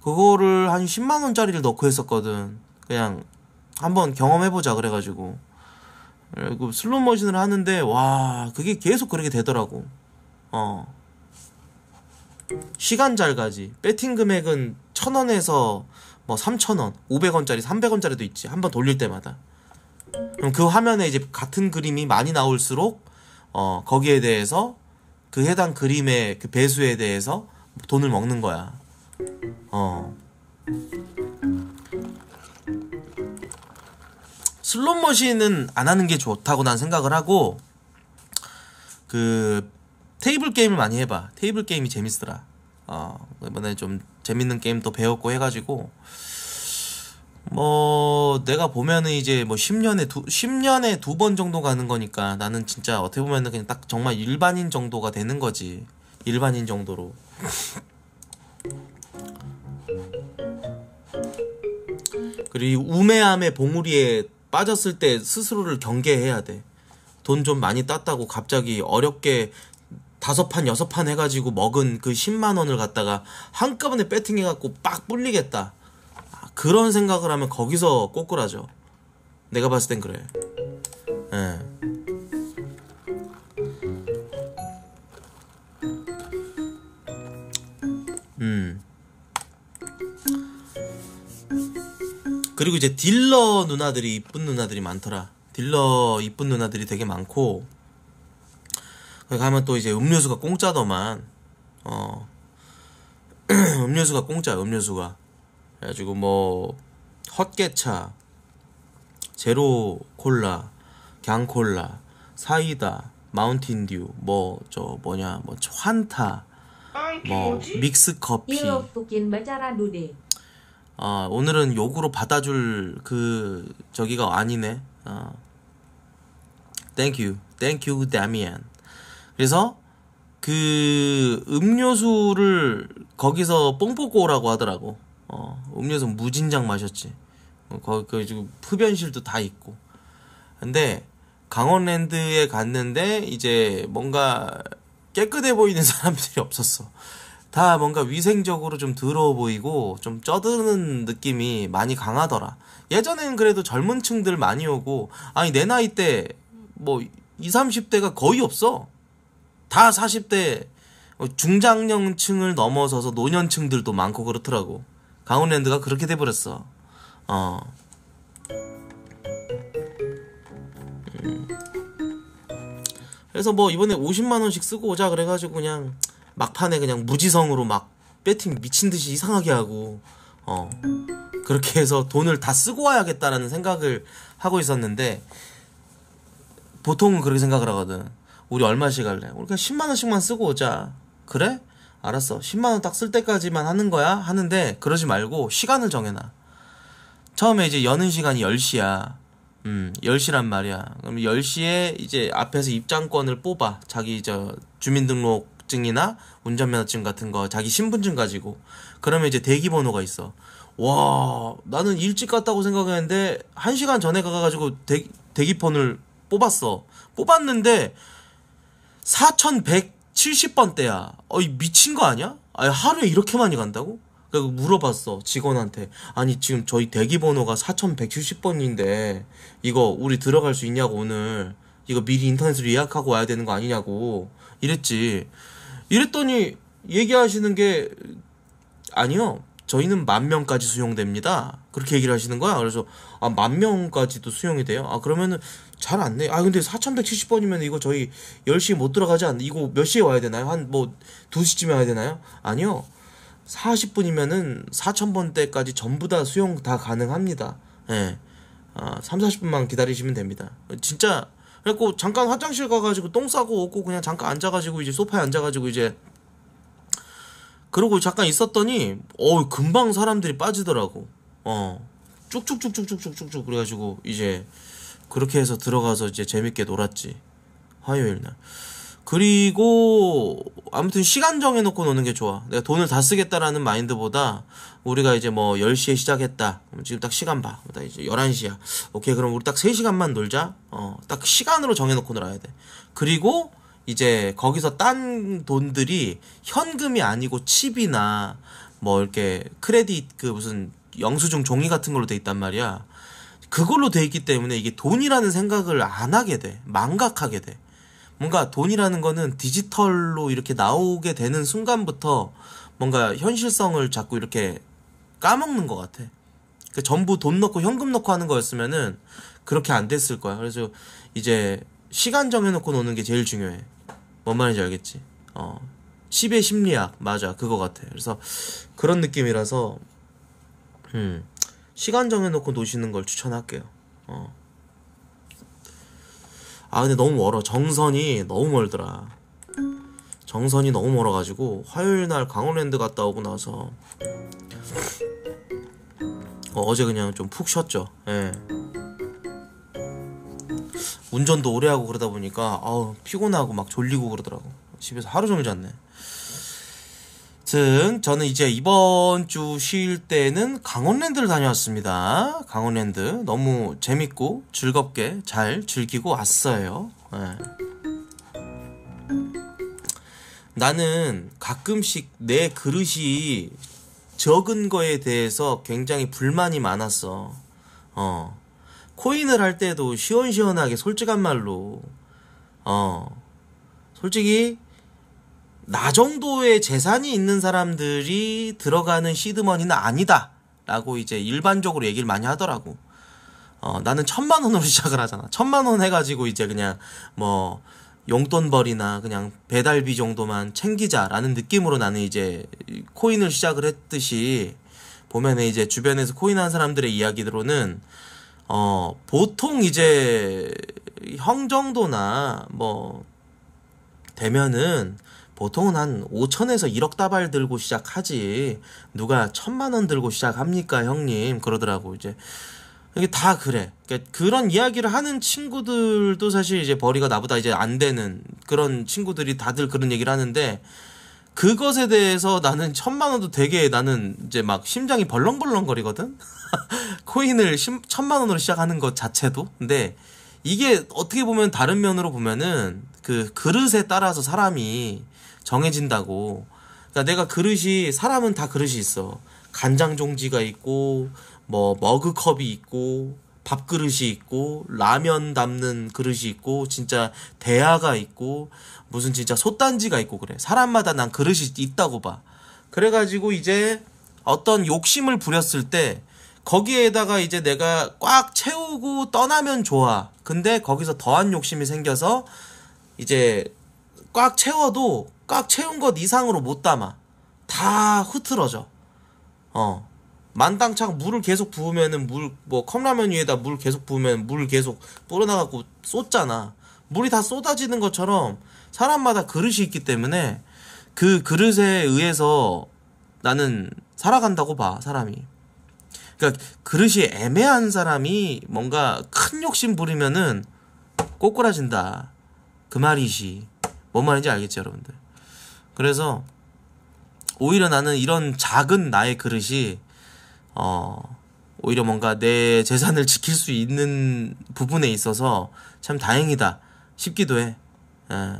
그거를 한 10만 원짜리를 넣고 했었거든. 그냥 한번 경험해 보자 그래 가지고. 그 슬롯 머신을 하는데 와 그게 계속 그렇게 되더라고 어 시간 잘 가지 배팅 금액은 천원에서 뭐삼천원오백원짜리삼백원짜리도 있지 한번 돌릴 때마다 그럼 그 화면에 이제 같은 그림이 많이 나올수록 어 거기에 대해서 그 해당 그림의 그 배수에 대해서 돈을 먹는 거야 어 슬롯머신은 안 하는 게 좋다고 난 생각을 하고 그 테이블 게임을 많이 해봐 테이블 게임이 재밌더라 어 이번에 좀 재밌는 게임도 배웠고 해가지고 뭐 내가 보면은 이제 뭐 10년에 두 10년에 두 번 정도 가는 거니까 나는 진짜 어떻게 보면은 그냥 딱 정말 일반인 정도가 되는 거지 일반인 정도로 그리고 우매함의 봉우리에 빠졌을 때 스스로를 경계해야 돼. 돈 좀 많이 땄다고 갑자기 어렵게 다섯 판, 여섯 판 해가지고 먹은 그 10만원을 갖다가 한꺼번에 배팅해갖고 빡 불리겠다. 아, 그런 생각을 하면 거기서 꼬꾸라져 내가 봤을 땐 그래. 예. 그리고 이제 딜러 누나들이 이쁜 누나들이 많더라. 딜러 이쁜 누나들이 되게 많고 거기 그러니까 가면 또 이제 음료수가 공짜더만 어 음료수가 공짜 음료수가 그래가지고 뭐 헛개차 제로 콜라 강콜라 사이다 마운틴듀 뭐 저 뭐냐 뭐 환타 뭐 믹스 커피 아, 오늘은 욕으로 받아줄 그 저기가 아니네. 아. Thank you, thank you, Damian. 그래서 그 음료수를 거기서 뽕 뽑고 오라고 하더라고. 어, 음료수 무진장 마셨지. 어, 거기 그 지금 흡연실도 다 있고. 근데 강원랜드에 갔는데 이제 뭔가 깨끗해 보이는 사람들이 없었어. 다 뭔가 위생적으로 좀 더러워 보이고 좀 쩌드는 느낌이 많이 강하더라. 예전에는 그래도 젊은 층들 많이 오고 아니 내 나이 때 뭐 20, 30대가 거의 없어. 다 40대 중장년층을 넘어서서 노년층들도 많고 그렇더라고. 강원랜드가 그렇게 돼 버렸어. 어. 음. 그래서 뭐 이번에 50만 원씩 쓰고 오자 그래 가지고 그냥 막판에 그냥 무지성으로 막 배팅 미친 듯이 이상하게 하고 어 그렇게 해서 돈을 다 쓰고 와야겠다라는 생각을 하고 있었는데 보통은 그렇게 생각을 하거든. 우리 얼마씩 할래? 우리 그냥 10만 원씩만 쓰고 오자. 그래? 알았어. 10만 원 딱 쓸 때까지만 하는 거야. 하는데 그러지 말고 시간을 정해놔. 처음에 이제 여는 시간이 10시야. 음, 10시란 말이야. 그럼 10시에 이제 앞에서 입장권을 뽑아. 자기 저 주민등록 자격증이나 운전면허증 같은 거 자기 신분증 가지고 그러면 이제 대기 번호가 있어. 와 나는 일찍 갔다고 생각했는데 한 시간 전에 가가지고 대기, 대기폰을 뽑았어. 뽑았는데 4,170번대야. 어이 미친 거 아니야? 아니 하루에 이렇게 많이 간다고? 그래서 물어봤어 직원한테 아니 지금 저희 대기 번호가 4170번인데 이거 우리 들어갈 수 있냐고 오늘 이거 미리 인터넷으로 예약하고 와야 되는 거 아니냐고 이랬지 이랬더니 얘기하시는 게 아니요. 저희는 만 명까지 수용됩니다. 그렇게 얘기를 하시는 거야. 그래서 아, 만 명까지도 수용이 돼요. 아, 그러면은 잘안 내. 아, 근데 4170번이면 이거 저희 10시 못 들어가지 않나? 이거 몇 시에 와야 되나요? 한뭐 2시쯤에 와야 되나요? 아니요. 40분이면은 4000번대까지 전부 다 수용 다 가능합니다. 예. 아, 3, 40분만 기다리시면 됩니다. 진짜 그래갖고 잠깐 화장실 가가지고 똥 싸고 오고 그냥 잠깐 앉아가지고 이제 소파에 앉아가지고 이제 그러고 잠깐 있었더니 어 금방 사람들이 빠지더라고 어 쭉쭉쭉쭉쭉쭉쭉쭉 그래가지고 이제 그렇게 해서 들어가서 이제 재밌게 놀았지 화요일 날. 그리고 아무튼 시간 정해놓고 노는 게 좋아. 내가 돈을 다 쓰겠다라는 마인드보다 우리가 이제 뭐 10시에 시작했다. 지금 딱 시간 봐. 이제 11시야. 오케이, 그럼 우리 딱 3시간만 놀자. 어, 딱 시간으로 정해놓고 놀아야 돼. 그리고 이제 거기서 딴 돈들이 현금이 아니고 칩이나 뭐 이렇게 크레딧 그 무슨 영수증 종이 같은 걸로 돼 있단 말이야. 그걸로 돼 있기 때문에 이게 돈이라는 생각을 안 하게 돼. 망각하게 돼. 뭔가 돈이라는 거는 디지털로 이렇게 나오게 되는 순간부터 뭔가 현실성을 자꾸 이렇게 까먹는 것 같아. 그 전부 돈 넣고 현금 넣고 하는 거였으면은 그렇게 안 됐을 거야. 그래서 이제 시간 정해놓고 노는 게 제일 중요해. 뭔 말인지 알겠지? 어. 10의 심리학. 맞아. 그거 같아. 그래서 그런 느낌이라서, 음. 시간 정해놓고 노시는 걸 추천할게요. 어. 아 근데 너무 멀어 정선이 너무 멀더라 정선이 너무 멀어가지고 화요일 날 강원랜드 갔다 오고 나서 어, 제 그냥 좀 푹 쉬었죠 예. 운전도 오래 하고 그러다 보니까 아우 피곤하고 막 졸리고 그러더라고 집에서 하루 종일 잤네 등 저는 이제 이번 주 쉬일 때는 강원랜드를 다녀왔습니다. 강원랜드 너무 재밌고 즐겁게 잘 즐기고 왔어요. 네. 나는 가끔씩 내 그릇이 적은 거에 대해서 굉장히 불만이 많았어. 어. 코인을 할 때도 시원시원하게 솔직한 말로, 어. 솔직히 나 정도의 재산이 있는 사람들이 들어가는 시드머니는 아니다. 라고 이제 일반적으로 얘기를 많이 하더라고. 어, 나는 천만 원으로 시작을 하잖아. 천만 원 해가지고 이제 그냥 뭐 용돈벌이나 그냥 배달비 정도만 챙기자라는 느낌으로 나는 이제 코인을 시작을 했듯이 보면은 이제 주변에서 코인 한 사람들의 이야기로는 들 어, 보통 이제 형 정도나 뭐 되면은 보통은 한 5천에서 1억 다발 들고 시작하지 누가 천만 원 들고 시작합니까 형님 그러더라고 이제 이게 다 그래 그러니까 그런 이야기를 하는 친구들도 사실 이제 벌이가 나보다 이제 안 되는 그런 친구들이 다들 그런 얘기를 하는데 그것에 대해서 나는 천만 원도 되게 나는 이제 막 심장이 벌렁벌렁거리거든 코인을 심, 천만 원으로 시작하는 것 자체도 근데 이게 어떻게 보면 다른 면으로 보면은 그 그릇에 따라서 사람이 정해진다고. 그러니까 내가 그릇이 사람은 다 그릇이 있어. 간장 종지가 있고 뭐 머그컵이 있고 밥그릇이 있고 라면 담는 그릇이 있고 진짜 대야가 있고 무슨 진짜 솥단지가 있고 그래. 사람마다 난 그릇이 있다고 봐. 그래 가지고 이제 어떤 욕심을 부렸을 때 거기에다가 이제 내가 꽉 채우고 떠나면 좋아. 근데 거기서 더한 욕심이 생겨서 이제 꽉 채워도 꽉 채운 것 이상으로 못 담아. 다 흐트러져. 어. 만땅창 물을 계속 부으면은 물, 뭐, 컵라면 위에다 물 계속 부으면 물 계속 뿌려나갖고 쏟잖아. 물이 다 쏟아지는 것처럼 사람마다 그릇이 있기 때문에 그 그릇에 의해서 나는 살아간다고 봐, 사람이. 그니까 그릇이 애매한 사람이 뭔가 큰 욕심 부리면은 꼬꾸라진다. 그 말이지. 뭔 말인지 알겠지, 여러분들? 그래서 오히려 나는 이런 작은 나의 그릇이 어 오히려 뭔가 내 재산을 지킬 수 있는 부분에 있어서 참 다행이다 싶기도 해. 에. 예.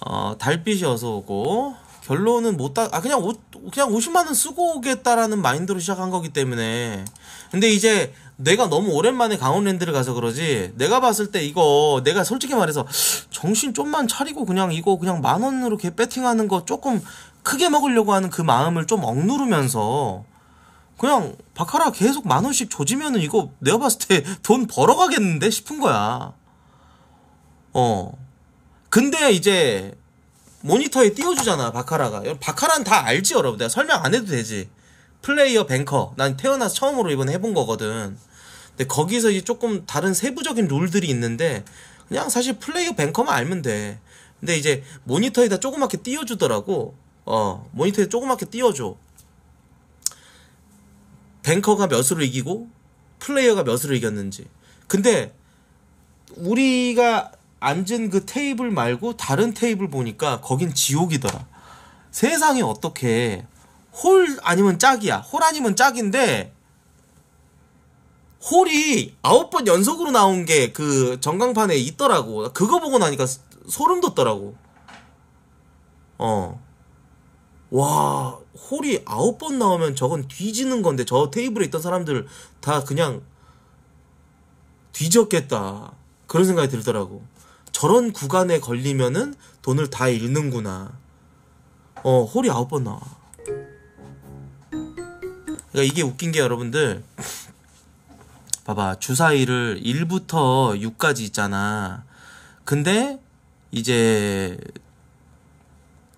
어, 달빛이 어서 오고 결론은 못 따, 아, 그냥 오, 그냥 50만원 쓰고 오겠다라는 마인드로 시작한 거기 때문에. 근데 이제 내가 너무 오랜만에 강원랜드를 가서 그러지 내가 봤을 때 이거 내가 솔직히 말해서 정신 좀만 차리고 그냥 이거 그냥 만 원으로 개 배팅하는 거 조금 크게 먹으려고 하는 그 마음을 좀 억누르면서 그냥 바카라 계속 만 원씩 조지면은 이거 내가 봤을 때 돈 벌어가겠는데 싶은 거야. 어. 근데 이제 모니터에 띄워주잖아 바카라가. 바카라는 다 알지 여러분. 내가 설명 안 해도 되지. 플레이어 뱅커. 난 태어나서 처음으로 이번에 해본 거거든. 근데 거기서 이제 조금 다른 세부적인 룰들이 있는데 그냥 사실 플레이어 뱅커만 알면 돼. 근데 이제 모니터에다 조그맣게 띄워주더라고. 어, 모니터에 조그맣게 띄워줘. 뱅커가 몇으로 이기고 플레이어가 몇으로 이겼는지. 근데 우리가 앉은 그 테이블 말고 다른 테이블 보니까 거긴 지옥이더라. 세상이 어떻게 홀 아니면 짝이야. 홀 아니면 짝인데 홀이 아홉 번 연속으로 나온 게 그 전광판에 있더라고. 그거 보고 나니까 소름 돋더라고. 어. 와, 홀이 아홉 번 나오면 저건 뒤지는 건데 저 테이블에 있던 사람들 다 그냥 뒤졌겠다. 그런 생각이 들더라고. 저런 구간에 걸리면은 돈을 다 잃는구나. 어, 홀이 아홉 번 나와. 그러니까 이게 웃긴 게 여러분들 봐봐 주사위를 1부터 6까지 있잖아 근데 이제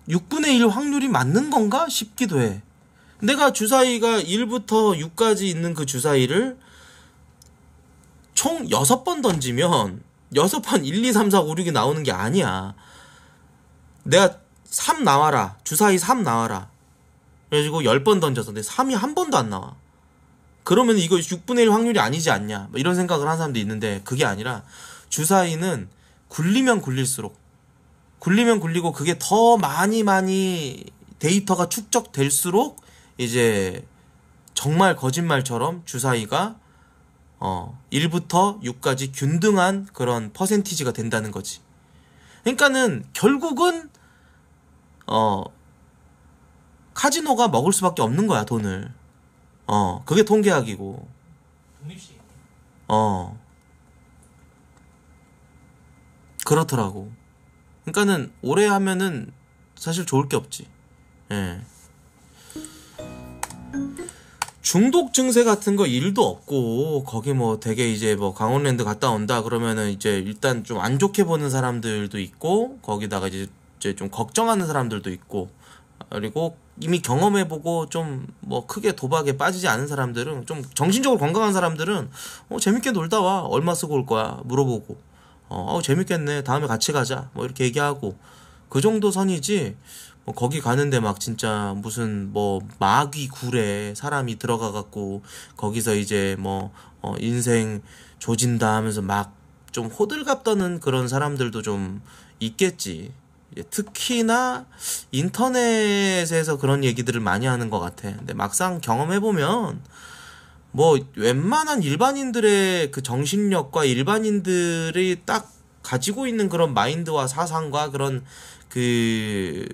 6분의 1 확률이 맞는 건가 싶기도 해 내가 주사위가 1부터 6까지 있는 그 주사위를 총 6번 던지면 6번 1, 2, 3, 4, 5, 6이 나오는 게 아니야 내가 3 나와라 주사위 3 나와라 그래가지고 10번 던져서 데 3이 한 번도 안 나와. 그러면 이거 6분의 1 확률이 아니지 않냐. 뭐 이런 생각을 하는 사람도 있는데 그게 아니라 주사위는 굴리면 굴릴수록 굴리면 굴리고 그게 더 많이 많이 데이터가 축적될수록 이제 정말 거짓말처럼 주사위가 어 1부터 6까지 균등한 그런 퍼센티지가 된다는 거지. 그러니까는 결국은 어 카지노가 먹을 수밖에 없는 거야 돈을. 어 그게 통계학이고. 어 그렇더라고. 그러니까는 오래 하면은 사실 좋을 게 없지. 예. 중독 증세 같은 거 일도 없고 거기 뭐 되게 이제 뭐 강원랜드 갔다 온다 그러면은 이제 일단 좀 안 좋게 보는 사람들도 있고 거기다가 이제, 이제 좀 걱정하는 사람들도 있고 그리고 이미 경험해보고 좀 뭐 크게 도박에 빠지지 않은 사람들은 좀 정신적으로 건강한 사람들은 어 재밌게 놀다 와 얼마 쓰고 올 거야 물어보고 어, 어 재밌겠네 다음에 같이 가자 뭐 이렇게 얘기하고 그 정도 선이지 뭐 거기 가는데 막 진짜 무슨 뭐 마귀 굴에 사람이 들어가 갖고 거기서 이제 뭐 어 인생 조진다 하면서 막 좀 호들갑 떠는 그런 사람들도 좀 있겠지 예, 특히나 인터넷에서 그런 얘기들을 많이 하는 것 같아. 근데 막상 경험해보면 뭐 웬만한 일반인들의 그 정신력과 일반인들이 딱 가지고 있는 그런 마인드와 사상과 그런 그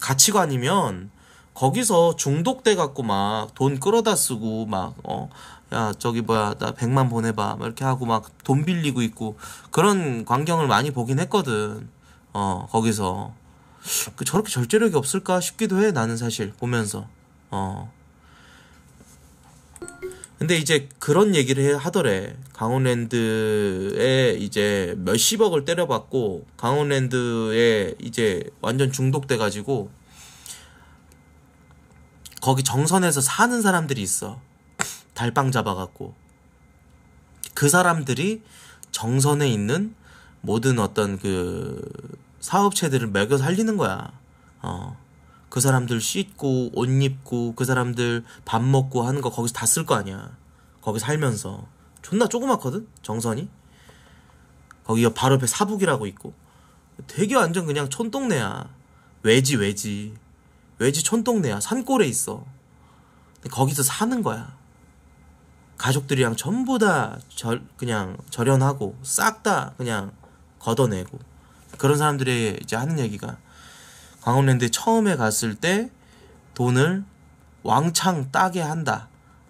가치관이면 거기서 중독돼 갖고 막 돈 끌어다 쓰고 막어야 저기 뭐야 나1만 보내 봐. 이렇게 하고 막 돈 빌리고 있고 그런 광경을 많이 보긴 했거든. 어, 거기서. 그 저렇게 절제력이 없을까 싶기도 해, 나는 사실, 보면서. 어. 근데 이제 그런 얘기를 하더래. 강원랜드에 이제 몇십억을 때려받고, 강원랜드에 이제 완전 중독돼가지고, 거기 정선에서 사는 사람들이 있어. 달빵 잡아갖고. 그 사람들이 정선에 있는 모든 어떤 그 사업체들을 매겨 살리는 거야. 어. 그 사람들 씻고 옷 입고 그 사람들 밥 먹고 하는 거 거기서 다 쓸 거 아니야. 거기 살면서 존나 조그맣거든 정선이. 거기 바로 옆에 사북이라고 있고 되게 완전 그냥 촌동네야. 외지 외지 외지 촌동네야. 산골에 있어. 근데 거기서 사는 거야. 가족들이랑 전부 다 절, 그냥 절연하고 싹 다 그냥 걷어내고 그런 사람들의 이제 하는 얘기가 광원랜드에 처음에 갔을 때 돈을 왕창 따게 한다.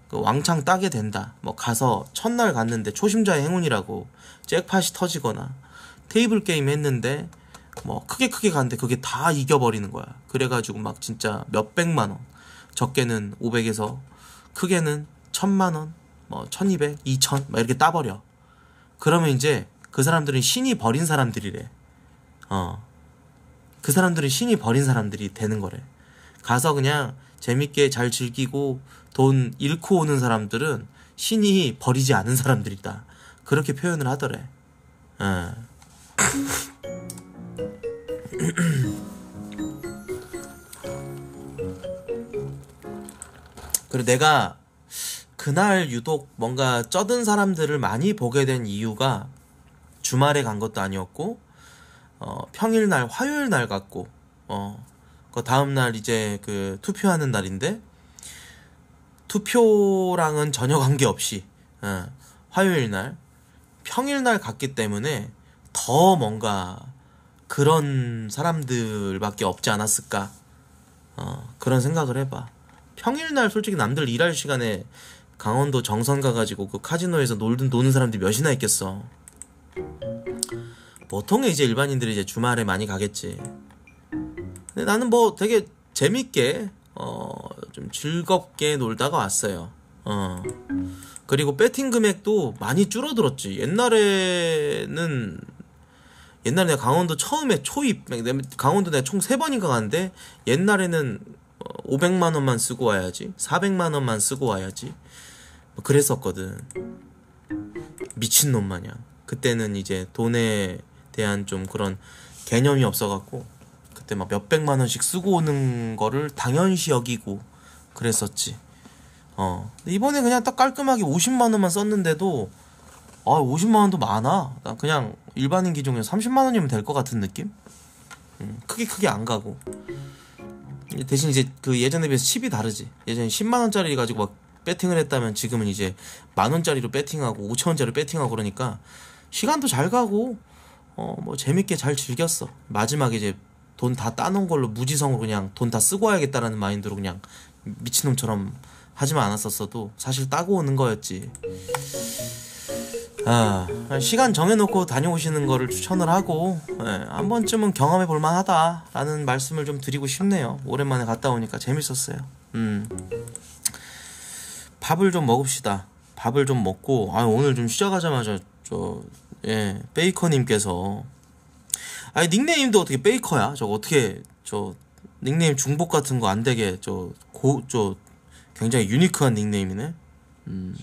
그 왕창 따게 된다. 뭐 가서 첫날 갔는데 초심자의 행운이라고 잭팟이 터지거나 테이블 게임 했는데 뭐 크게 크게 갔는데 그게 다 이겨버리는 거야. 그래가지고 막 진짜 몇백만 원. 적게는 500에서 크게는 천만 원, 뭐 1200, 2 0 0 0 막 이렇게 따버려. 그러면 이제 그 사람들은 신이 버린 사람들이래. 어. 그 사람들은 신이 버린 사람들이 되는 거래. 가서 그냥 재밌게 잘 즐기고 돈 잃고 오는 사람들은 신이 버리지 않은 사람들이다. 그렇게 표현을 하더래. 어. 그리고 내가 그날 유독 뭔가 쩌든 사람들을 많이 보게 된 이유가 주말에 간 것도 아니었고 어, 평일 날 화요일 날 갔고 어, 그 다음 날 이제 그 투표하는 날인데 투표랑은 전혀 관계 없이 어, 예, 화요일 날 평일 날 갔기 때문에 더 뭔가 그런 사람들밖에 없지 않았을까 어, 그런 생각을 해봐. 평일 날 솔직히 남들 일할 시간에 강원도 정선 가가지고 그 카지노에서 놀든 노는 사람들이 몇이나 있겠어. 보통에 이제 일반인들이 이제 주말에 많이 가겠지. 근데 나는 뭐 되게 재밌게 어좀 즐겁게 놀다가 왔어요. 어. 그리고 배팅 금액도 많이 줄어들었지. 옛날에는 옛날에 내가 강원도 처음에 초입 강원도 내가 총 세 번인가 갔는데 옛날에는 500만 어, 원만 쓰고 와야지. 400만 원만 쓰고 와야지. 뭐 그랬었거든. 미친놈 마냥. 그때는 이제 돈에 대한 좀 그런 개념이 없어갖고 그때 막 몇백만 원씩 쓰고 오는 거를 당연시 여기고 그랬었지. 어. 이번에 그냥 딱 깔끔하게 50만 원만 썼는데도 아, 50만 원도 많아. 나 그냥 일반인 기종에 30만 원이면 될 것 같은 느낌? 음, 크게 크게 안 가고. 대신 이제 그 예전에 비해서 칩이 다르지. 예전에 10만 원짜리 가지고 막 배팅을 했다면 지금은 이제 만 원짜리로 배팅하고 5천 원짜리로 배팅하고 그러니까 시간도 잘 가고 어뭐 재밌게 잘 즐겼어. 마지막에 이제 돈 다 따놓은 걸로 무지성으로 그냥 돈 다 쓰고 와야겠다라는 마인드로 그냥 미친놈처럼 하지만 않았었어도 사실 따고 오는 거였지. 아, 시간 정해놓고 다녀오시는 거를 추천을 하고 예, 한 번쯤은 경험해 볼 만하다라는 말씀을 좀 드리고 싶네요. 오랜만에 갔다 오니까 재밌었어요. 음, 밥을 좀 먹읍시다. 밥을 좀 먹고 아 오늘 좀 시작하자마자 저, 예, 베이커님께서. 아니, 닉네임도 어떻게 베이커야? 저 어떻게, 저, 닉네임 중복 같은 거 안 되게, 저, 고, 저, 굉장히 유니크한 닉네임이네? 음.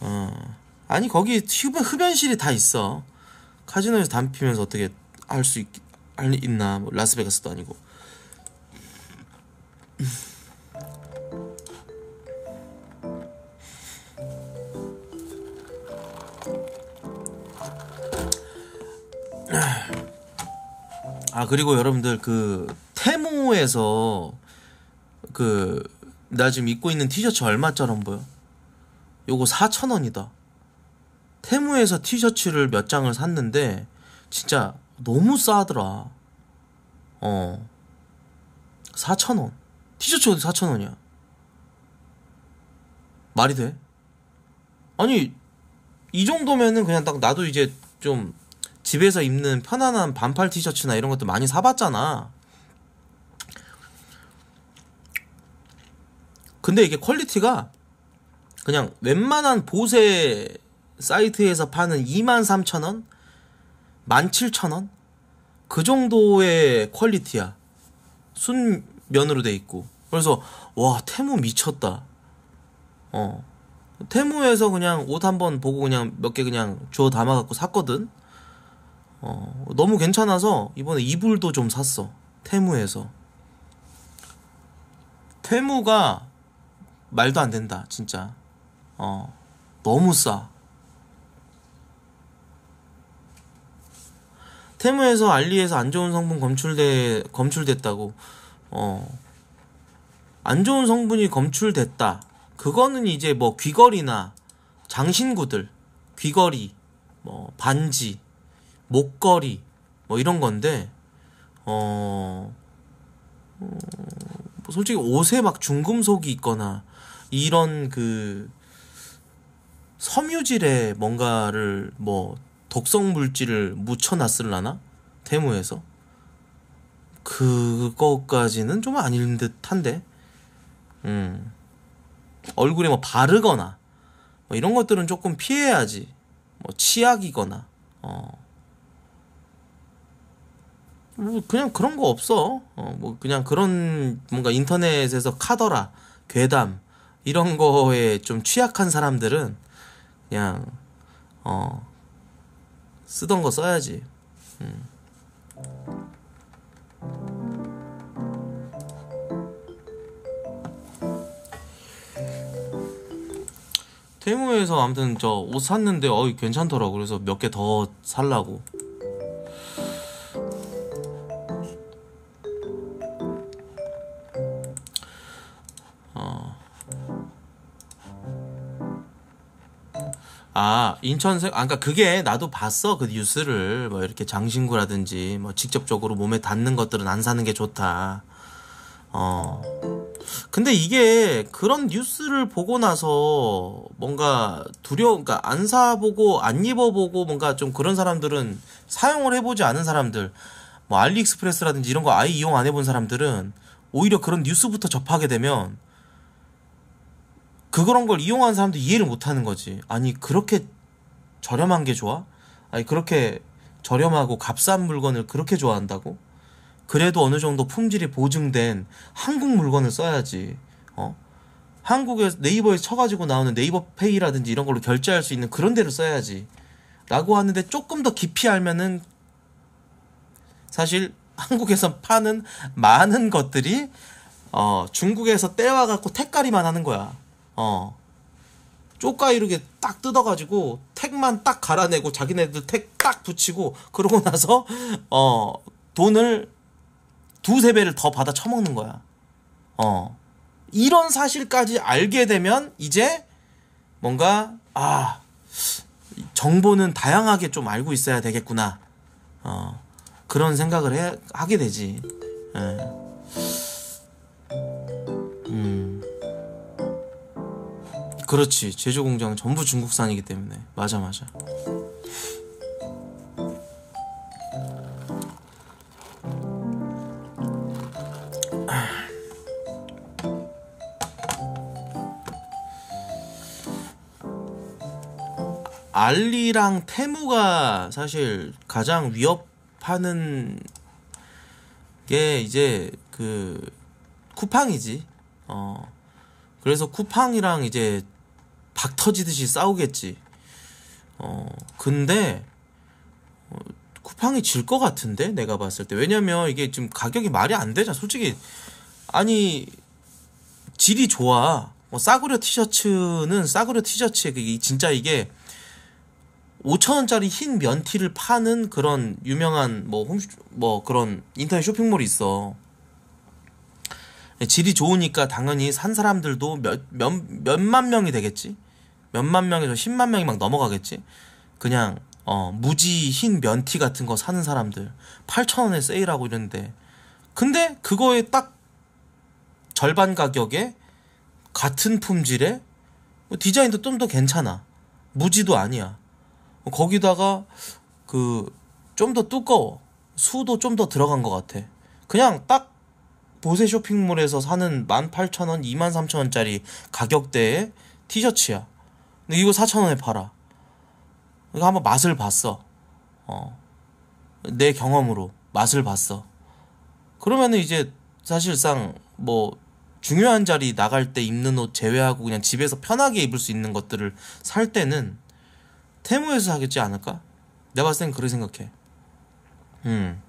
어. 아니, 거기 흡연, 실이다 있어. 카지노에서 담 피면서 어떻게 할 수 있, 할, 있나? 뭐 라스베가스도 아니고. 아 그리고 여러분들 그 테무에서 그 나 지금 입고 있는 티셔츠 얼마짜리 보여? 요거 4,000원이다. 테무에서 티셔츠를 몇 장을 샀는데 진짜 너무 싸더라. 어. 4,000원. 티셔츠 어디 4,000원이야? 말이 돼? 아니 이 정도면은 그냥 딱 나도 이제 좀 집에서 입는 편안한 반팔 티셔츠나 이런 것도 많이 사봤잖아. 근데 이게 퀄리티가 그냥 웬만한 보세 사이트에서 파는 23,000원? 17,000원? 그 정도의 퀄리티야. 순면으로 돼 있고. 그래서, 와, 테무 미쳤다. 어. 테무에서 그냥 옷 한번 보고 그냥 몇 개 그냥 주워 담아갖고 샀거든? 어, 너무 괜찮아서 이번에 이불도 좀 샀어. 테무에서. 테무가 말도 안 된다, 진짜. 어, 너무 싸. 테무에서 알리에서 안 좋은 성분 검출돼 검출됐다고 어. 안 좋은 성분이 검출됐다. 그거는 이제 뭐 귀걸이나 장신구들, 귀걸이, 뭐 반지, 목걸이 뭐 이런 건데 어, 어 솔직히 옷에 막 중금속이 있거나 이런 그 섬유질에 뭔가를 뭐 독성 물질을 묻혀놨을라나 데모에서 그것까지는좀 아닌 듯한데 음 얼굴에 뭐 바르거나 뭐 이런 것들은 조금 피해야지 뭐 치약이거나 어뭐 그냥 그런 거 없어. 어, 뭐 그냥 그런 뭔가 인터넷에서 카더라, 괴담 이런 거에 좀 취약한 사람들은 그냥 어 쓰던 거 써야지. 음. 테무에서 아무튼 저 옷 샀는데 어이 괜찮더라고 그래서 몇 개 더 살라고 아, 인천생, 아, 그니까 그게 나도 봤어. 그 뉴스를. 뭐 이렇게 장신구라든지 뭐 직접적으로 몸에 닿는 것들은 안 사는 게 좋다. 어. 근데 이게 그런 뉴스를 보고 나서 뭔가 두려운, 그니까 안 사보고 안 입어보고 뭔가 좀 그런 사람들은 사용을 해보지 않은 사람들, 뭐 알리익스프레스라든지 이런 거 아예 이용 안 해본 사람들은 오히려 그런 뉴스부터 접하게 되면 그런 걸 이용하는 사람도 이해를 못하는 거지. 아니 그렇게 저렴한 게 좋아? 아니 그렇게 저렴하고 값싼 물건을 그렇게 좋아한다고? 그래도 어느 정도 품질이 보증된 한국 물건을 써야지. 어? 한국에 서 네이버에 쳐가지고 나오는 네이버 페이라든지 이런 걸로 결제할 수 있는 그런 데를 써야지. 라고 하는데 조금 더 깊이 알면은 사실 한국에서 파는 많은 것들이 어, 중국에서 떼와갖고 택가리만 하는 거야. 어 쪼까 이렇게 딱 뜯어가지고 택만 딱 갈아내고 자기네들 택 딱 붙이고 그러고 나서 어 돈을 두세 배를 더 받아 처먹는 거야. 어 이런 사실까지 알게 되면 이제 뭔가 아 정보는 다양하게 좀 알고 있어야 되겠구나. 어 그런 생각을 해, 하게 되지. 예. 그렇지 제조 공장은 전부 중국산이기 때문에 맞아 맞아 알리랑 테무가 사실 가장 위협하는 게 이제 그 쿠팡이지. 어. 그래서 쿠팡이랑 이제 박 터지듯이 싸우겠지. 어, 근데, 어, 쿠팡이 질 것 같은데? 내가 봤을 때. 왜냐면 이게 지금 가격이 말이 안 되잖아. 솔직히. 아니, 질이 좋아. 뭐 싸구려 티셔츠는 싸구려 티셔츠에 그게 진짜 이게 5 0 0 0원짜리흰 면티를 파는 그런 유명한 뭐, 홈, 뭐 그런 인터넷 쇼핑몰이 있어. 예, 질이 좋으니까 당연히 산 사람들도 몇, 몇, 몇만 명이 되겠지? 몇만 명에서 십만 명이 막 넘어가겠지? 그냥, 어, 무지 흰 면티 같은 거 사는 사람들. 8 0 0 0원에 세일하고 이는데 근데 그거에 딱 절반 가격에 같은 품질에 뭐 디자인도 좀 더 괜찮아. 무지도 아니야. 거기다가 그 좀 더 두꺼워. 수도 좀 더 들어간 것 같아. 그냥 딱 보세 쇼핑몰에서 사는 18,000원, 23,000원짜리 가격대의 티셔츠야. 근데 이거 4,000원에 팔아. 이거 한번 맛을 봤어. 어. 내 경험으로 맛을 봤어. 그러면은 이제 사실상 뭐 중요한 자리 나갈 때 입는 옷 제외하고 그냥 집에서 편하게 입을 수 있는 것들을 살 때는 테무에서 하겠지 않을까? 내가 봤을 땐 그렇게 생각해. 음.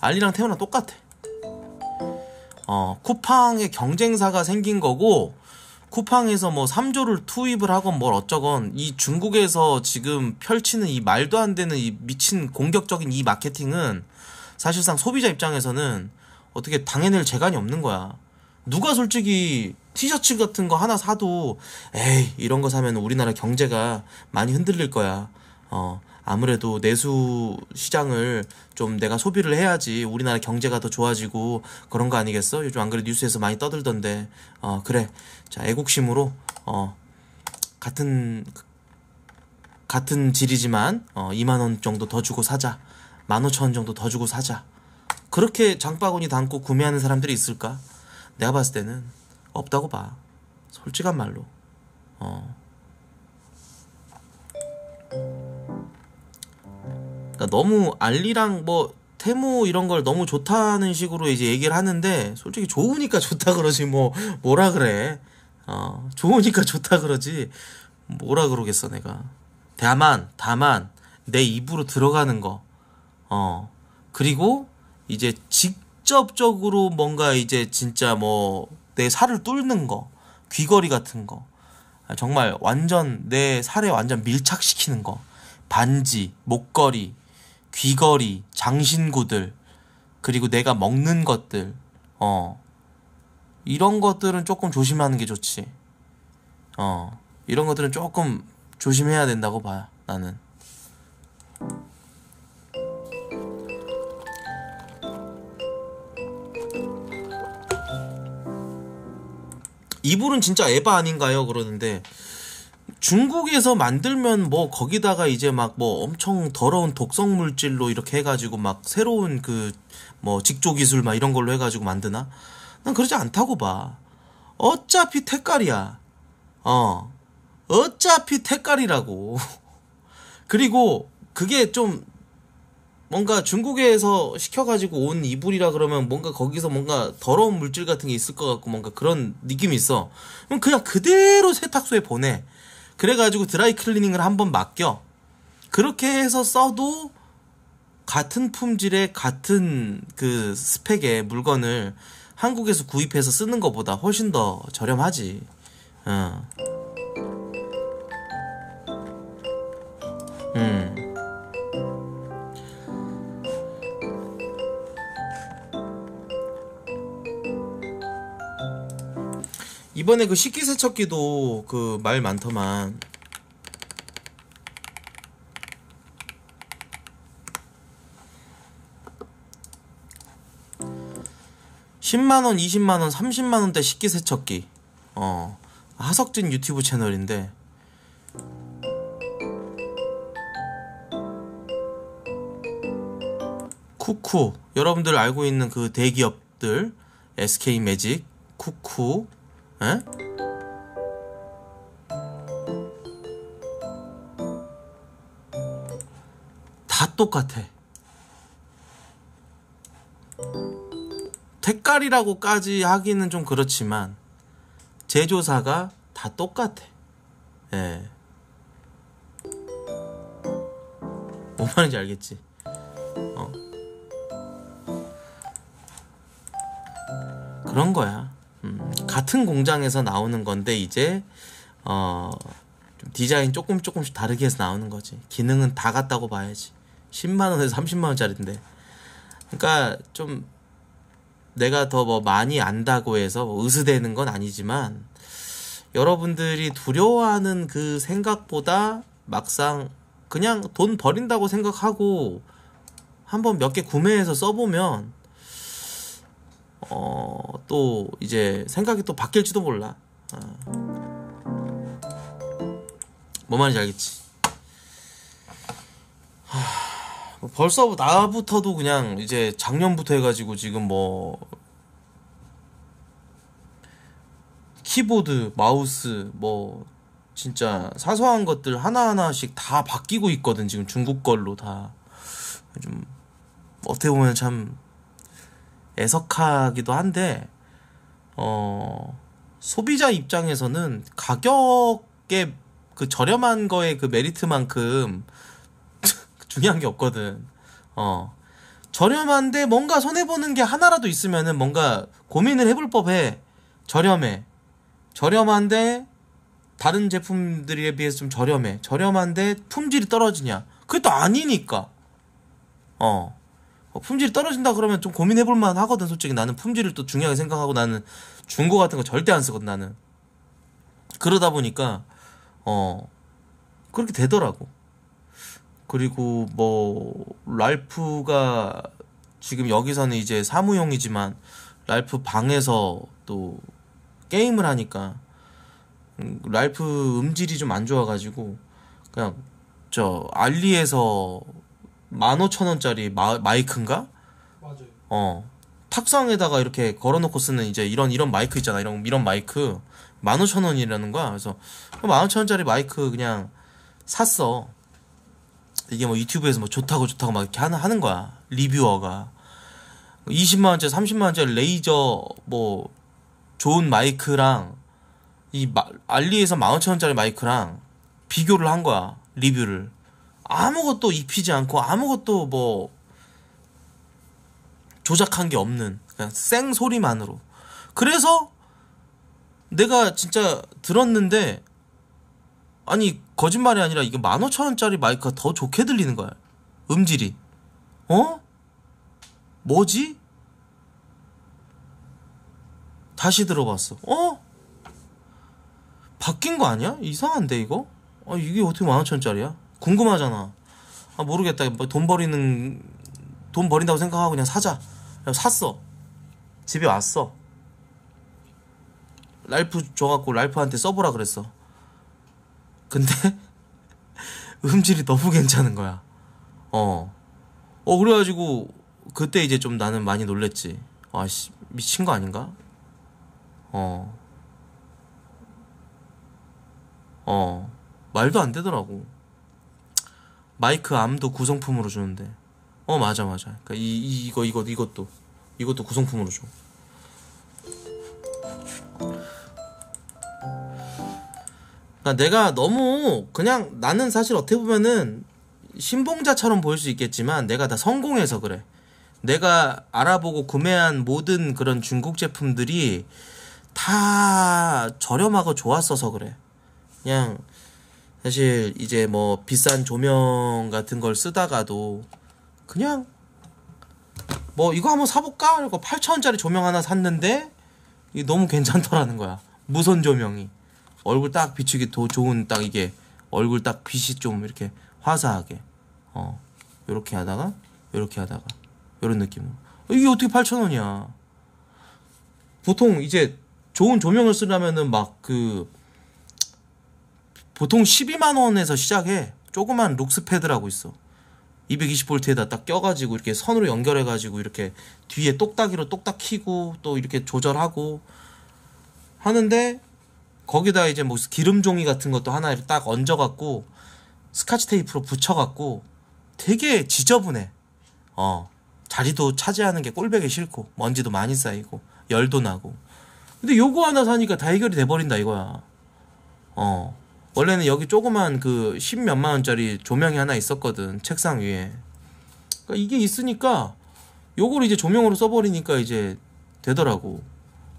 알리랑 태우랑 똑같아. 어, 쿠팡의 경쟁사가 생긴 거고, 쿠팡에서 뭐 3조를 투입을 하건 뭘 어쩌건, 이 중국에서 지금 펼치는 이 말도 안 되는 이 미친 공격적인 이 마케팅은 사실상 소비자 입장에서는 어떻게 당해낼 재간이 없는 거야. 누가 솔직히 티셔츠 같은 거 하나 사도, 에이, 이런 거 사면 우리나라 경제가 많이 흔들릴 거야. 어, 아무래도 내수 시장을 좀 내가 소비를 해야지 우리나라 경제가 더 좋아지고 그런 거 아니겠어? 요즘 안 그래 도 뉴스에서 많이 떠들던데 어 그래 자 애국심으로 어 같은 같은 질이지만 어 2만 원 정도 더 주고 사자 15,000원 정도 더 주고 사자 그렇게 장바구니 담고 구매하는 사람들이 있을까? 내가 봤을 때는 없다고 봐 솔직한 말로 어. 그러니까 너무 알리랑 뭐 태무 이런 걸 너무 좋다는 식으로 이제 얘기를 하는데 솔직히 좋으니까 좋다 그러지 뭐 뭐라 그래 어 좋으니까 좋다 그러지 뭐라 그러겠어 내가 다만 다만 내 입으로 들어가는 거 어 그리고 이제 직접적으로 뭔가 이제 진짜 뭐 내 살을 뚫는 거 귀걸이 같은 거 아, 정말 완전 내 살에 완전 밀착시키는 거 반지 목걸이 귀걸이, 장신구들, 그리고 내가 먹는 것들, 어. 이런 것들은 조금 조심하는 게 좋지. 어. 이런 것들은 조금 조심해야 된다고 봐, 나는. 이불은 진짜 에바 아닌가요? 그러는데 중국에서 만들면 뭐 거기다가 이제 막 뭐 엄청 더러운 독성 물질로 이렇게 해가지고 막 새로운 그 뭐 직조 기술 막 이런 걸로 해가지고 만드나? 난 그러지 않다고 봐. 어차피 택깔이야. 어. 어차피 택깔이라고. 그리고 그게 좀 뭔가 중국에서 시켜가지고 온 이불이라 그러면 뭔가 거기서 뭔가 더러운 물질 같은 게 있을 것 같고 뭔가 그런 느낌이 있어. 그럼 그냥 그대로 세탁소에 보내. 그래가지고 드라이 클리닝을 한번 맡겨. 그렇게 해서 써도 같은 품질의 같은 그 스펙의 물건을 한국에서 구입해서 쓰는 것보다 훨씬 더 저렴하지. 어. 음. 이번에 그 식기세척기도 그 말 많더만 1 0만원2 0만원3 0만원대 식기세척기 어 하석진 유튜브 채널인데 쿠쿠 여러분들 알고 있는 그 대기업들 SK매직 쿠쿠 에? 다 똑같아. 색깔이라고까지 하기는 좀 그렇지만 제조사가 다 똑같아. 예. 뭔 말인지 알겠지? 어. 그런 거야. 음, 같은 공장에서 나오는 건데 이제 어, 디자인 조금 조금씩 다르게 해서 나오는 거지. 기능은 다 같다고 봐야지. 10만 원에서 30만 원짜리인데. 그러니까 좀 내가 더 뭐 많이 안다고 해서 뭐 의스되는 건 아니지만 여러분들이 두려워하는 그 생각보다 막상 그냥 돈 버린다고 생각하고 한번 몇 개 구매해서 써보면 어, 또 이제 생각이 또 바뀔지도 몰라. 어. 뭐 말인지 알겠지? 하, 뭐 벌써 뭐 나부터도 그냥 이제 작년부터 해가지고 지금 뭐 키보드, 마우스, 뭐 진짜 사소한 것들 하나하나씩 다 바뀌고 있거든 지금 중국 걸로 다좀 어떻게 보면 참 애석하기도 한데 어 소비자 입장에서는 가격에 그 저렴한 거에그 메리트만큼 중요한 게 없거든. 어. 저렴한데 뭔가 손해보는 게 하나라도 있으면은 뭔가 고민을 해볼 법해. 저렴해. 저렴한데 다른 제품들에 비해서 좀 저렴해. 저렴한데 품질이 떨어지냐. 그게 또 아니니까. 어. 어, 품질이 떨어진다 그러면 좀 고민해볼만 하거든 솔직히 나는 품질을 또 중요하게 생각하고 나는 중고 같은 거 절대 안 쓰거든 나는 그러다 보니까 어 그렇게 되더라고 그리고 뭐 랄프가 지금 여기서는 이제 사무용이지만 랄프 방에서 또 게임을 하니까 음, 랄프 음질이 좀 안 좋아가지고 그냥 저 알리에서 15,000원짜리 마, 이크인가 맞아요. 어. 탁상에다가 이렇게 걸어놓고 쓰는 이제 이런 이런 마이크 있잖아. 이런 이런 마이크 15,000원이라는 거야. 그래서 15,000원짜리 뭐 마이크 그냥 샀어. 이게 뭐 유튜브에서 뭐 좋다고 좋다고 막 이렇게 하는, 하는 거야. 리뷰어가. 20만원짜리, 30만원짜리 레이저 뭐 좋은 마이크랑 이 마, 알리에서 15,000원짜리 마이크랑 비교를 한 거야. 리뷰를. 아무것도 입히지 않고 아무것도 뭐 조작한 게 없는 그냥 생 소리만으로 그래서 내가 진짜 들었는데 아니 거짓말이 아니라 이게 1 5 0 0 0 원짜리 마이크가 더 좋게 들리는 거야 음질이 어 뭐지 다시 들어봤어 어 바뀐 거 아니야 이상한데 이거 아 이게 어떻게 1 5 0 0 0 원짜리야 궁금하잖아. 아 모르겠다. 뭐 돈 버리는 돈 버린다고 생각하고 그냥 사자. 샀어. 집에 왔어. 랄프 줘갖고 랄프한테 써보라 그랬어. 근데 음질이 너무 괜찮은 거야. 어. 어 그래가지고 그때 이제 좀 나는 많이 놀랬지. 아씨 미친 거 아닌가? 어. 어. 말도 안 되더라고. 마이크 암도 구성품으로 주는데 어 맞아 맞아 그러니까 이, 이 이거 이거 이것도 이것도 구성품으로 줘 그러니까 내가 너무 그냥 나는 사실 어떻게 보면은 신봉자처럼 보일 수 있겠지만 내가 다 성공해서 그래 내가 알아보고 구매한 모든 그런 중국 제품들이 다 저렴하고 좋았어서 그래 그냥 사실 이제 뭐 비싼 조명 같은 걸 쓰다가도 그냥 뭐 이거 한번 사볼까? 이거 8천원짜리 조명 하나 샀는데 이게 너무 괜찮더라는 거야. 무선 조명이. 얼굴 딱 비추기 더 좋은 딱 이게 얼굴 딱 빛이 좀 이렇게 화사하게 어 요렇게 하다가 요렇게 하다가 요런 느낌으로 이게 어떻게 8천원이야 보통 이제 좋은 조명을 쓰려면은 막그 보통 12만 원에서 시작해. 조그만 룩스 패드라고 있어. 220볼트에다 딱 껴가지고 이렇게 선으로 연결해가지고 이렇게 뒤에 똑딱이로 똑딱 키고 또 이렇게 조절하고 하는데 거기다 이제 뭐 기름 종이 같은 것도 하나를 딱 얹어갖고 스카치 테이프로 붙여갖고 되게 지저분해. 어 자리도 차지하는 게 꼴배기 싫고 먼지도 많이 쌓이고 열도 나고. 근데 요거 하나 사니까 다 해결이 돼버린다 이거야. 어 원래는 여기 조그만 그십 몇만 원짜리 조명이 하나 있었거든 책상 위에 그러니까 이게 있으니까 요걸 이제 조명으로 써버리니까 이제 되더라고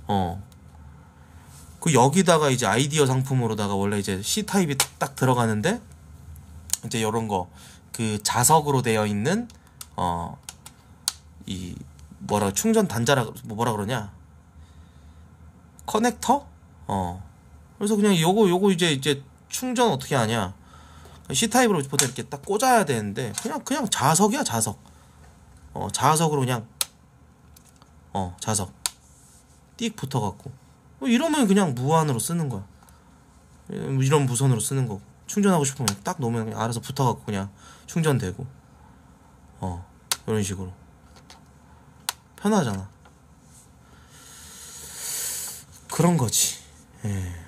어그 여기다가 이제 아이디어 상품으로다가 원래 이제 C 타입이 딱 들어가는데 이제 요런 거 그 자석으로 되어 있는 어 이 뭐라 충전 단자라 뭐라 그러냐 커넥터 어 그래서 그냥 요거 요거 이제 이제 충전 어떻게 하냐 C타입으로 보통 이렇게 딱 꽂아야 되는데 그냥 그냥 자석이야 자석 어 자석으로 그냥 어 자석 띡 붙어갖고 뭐 이러면 그냥 무한으로 쓰는 거야 이런 무선으로 쓰는 거고 충전하고 싶으면 딱 놓으면 알아서 붙어갖고 그냥 충전되고 어 이런 식으로 편하잖아 그런 거지 예.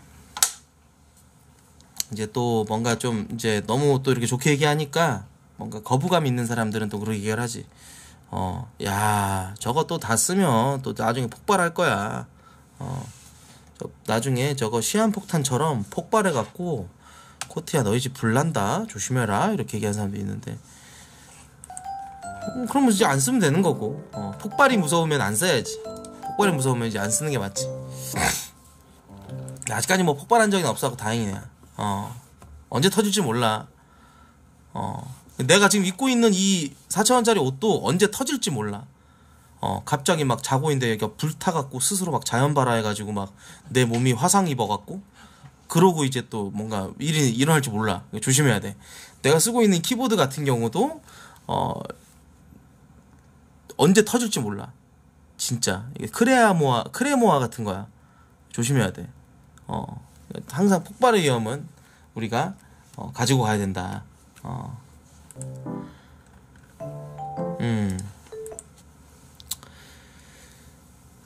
이제 또 뭔가 좀 이제 너무 또 이렇게 좋게 얘기하니까 뭔가 거부감 있는 사람들은 또 그렇게 얘기를 하지. 어, 야, 저거 또 다 쓰면 또 나중에 폭발할 거야. 어, 저, 나중에 저거 시한폭탄처럼 폭발해갖고 코트야 너희 집 불난다 조심해라 이렇게 얘기하는 사람도 있는데 음, 그러면 이제 안 쓰면 되는 거고 어, 폭발이 무서우면 안 써야지 폭발이 무서우면 이제 안 쓰는 게 맞지 아직까지 뭐 폭발한 적이 없어고 다행이네 어, 언제 터질지 몰라. 어, 내가 지금 입고 있는 이 4천원짜리 옷도 언제 터질지 몰라. 어, 갑자기 막 자고 있는데 여기가 불타갖고 스스로 막 자연발화 해가지고 막 내 몸이 화상 입어갖고 그러고 이제 또 뭔가 일이 일어날지 몰라. 조심해야 돼. 내가 쓰고 있는 키보드 같은 경우도 어, 언제 터질지 몰라. 진짜. 크레아모아, 크레모아 같은 거야. 조심해야 돼. 어. 항상 폭발의 위험은 우리가 어, 가지고 가야 된다. 어. 음.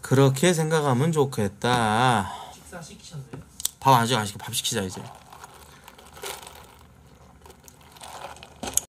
그렇게 생각하면 좋겠다. 식사 시키셨나요? 밥 아직 안 시켜. 밥 시키자 이제.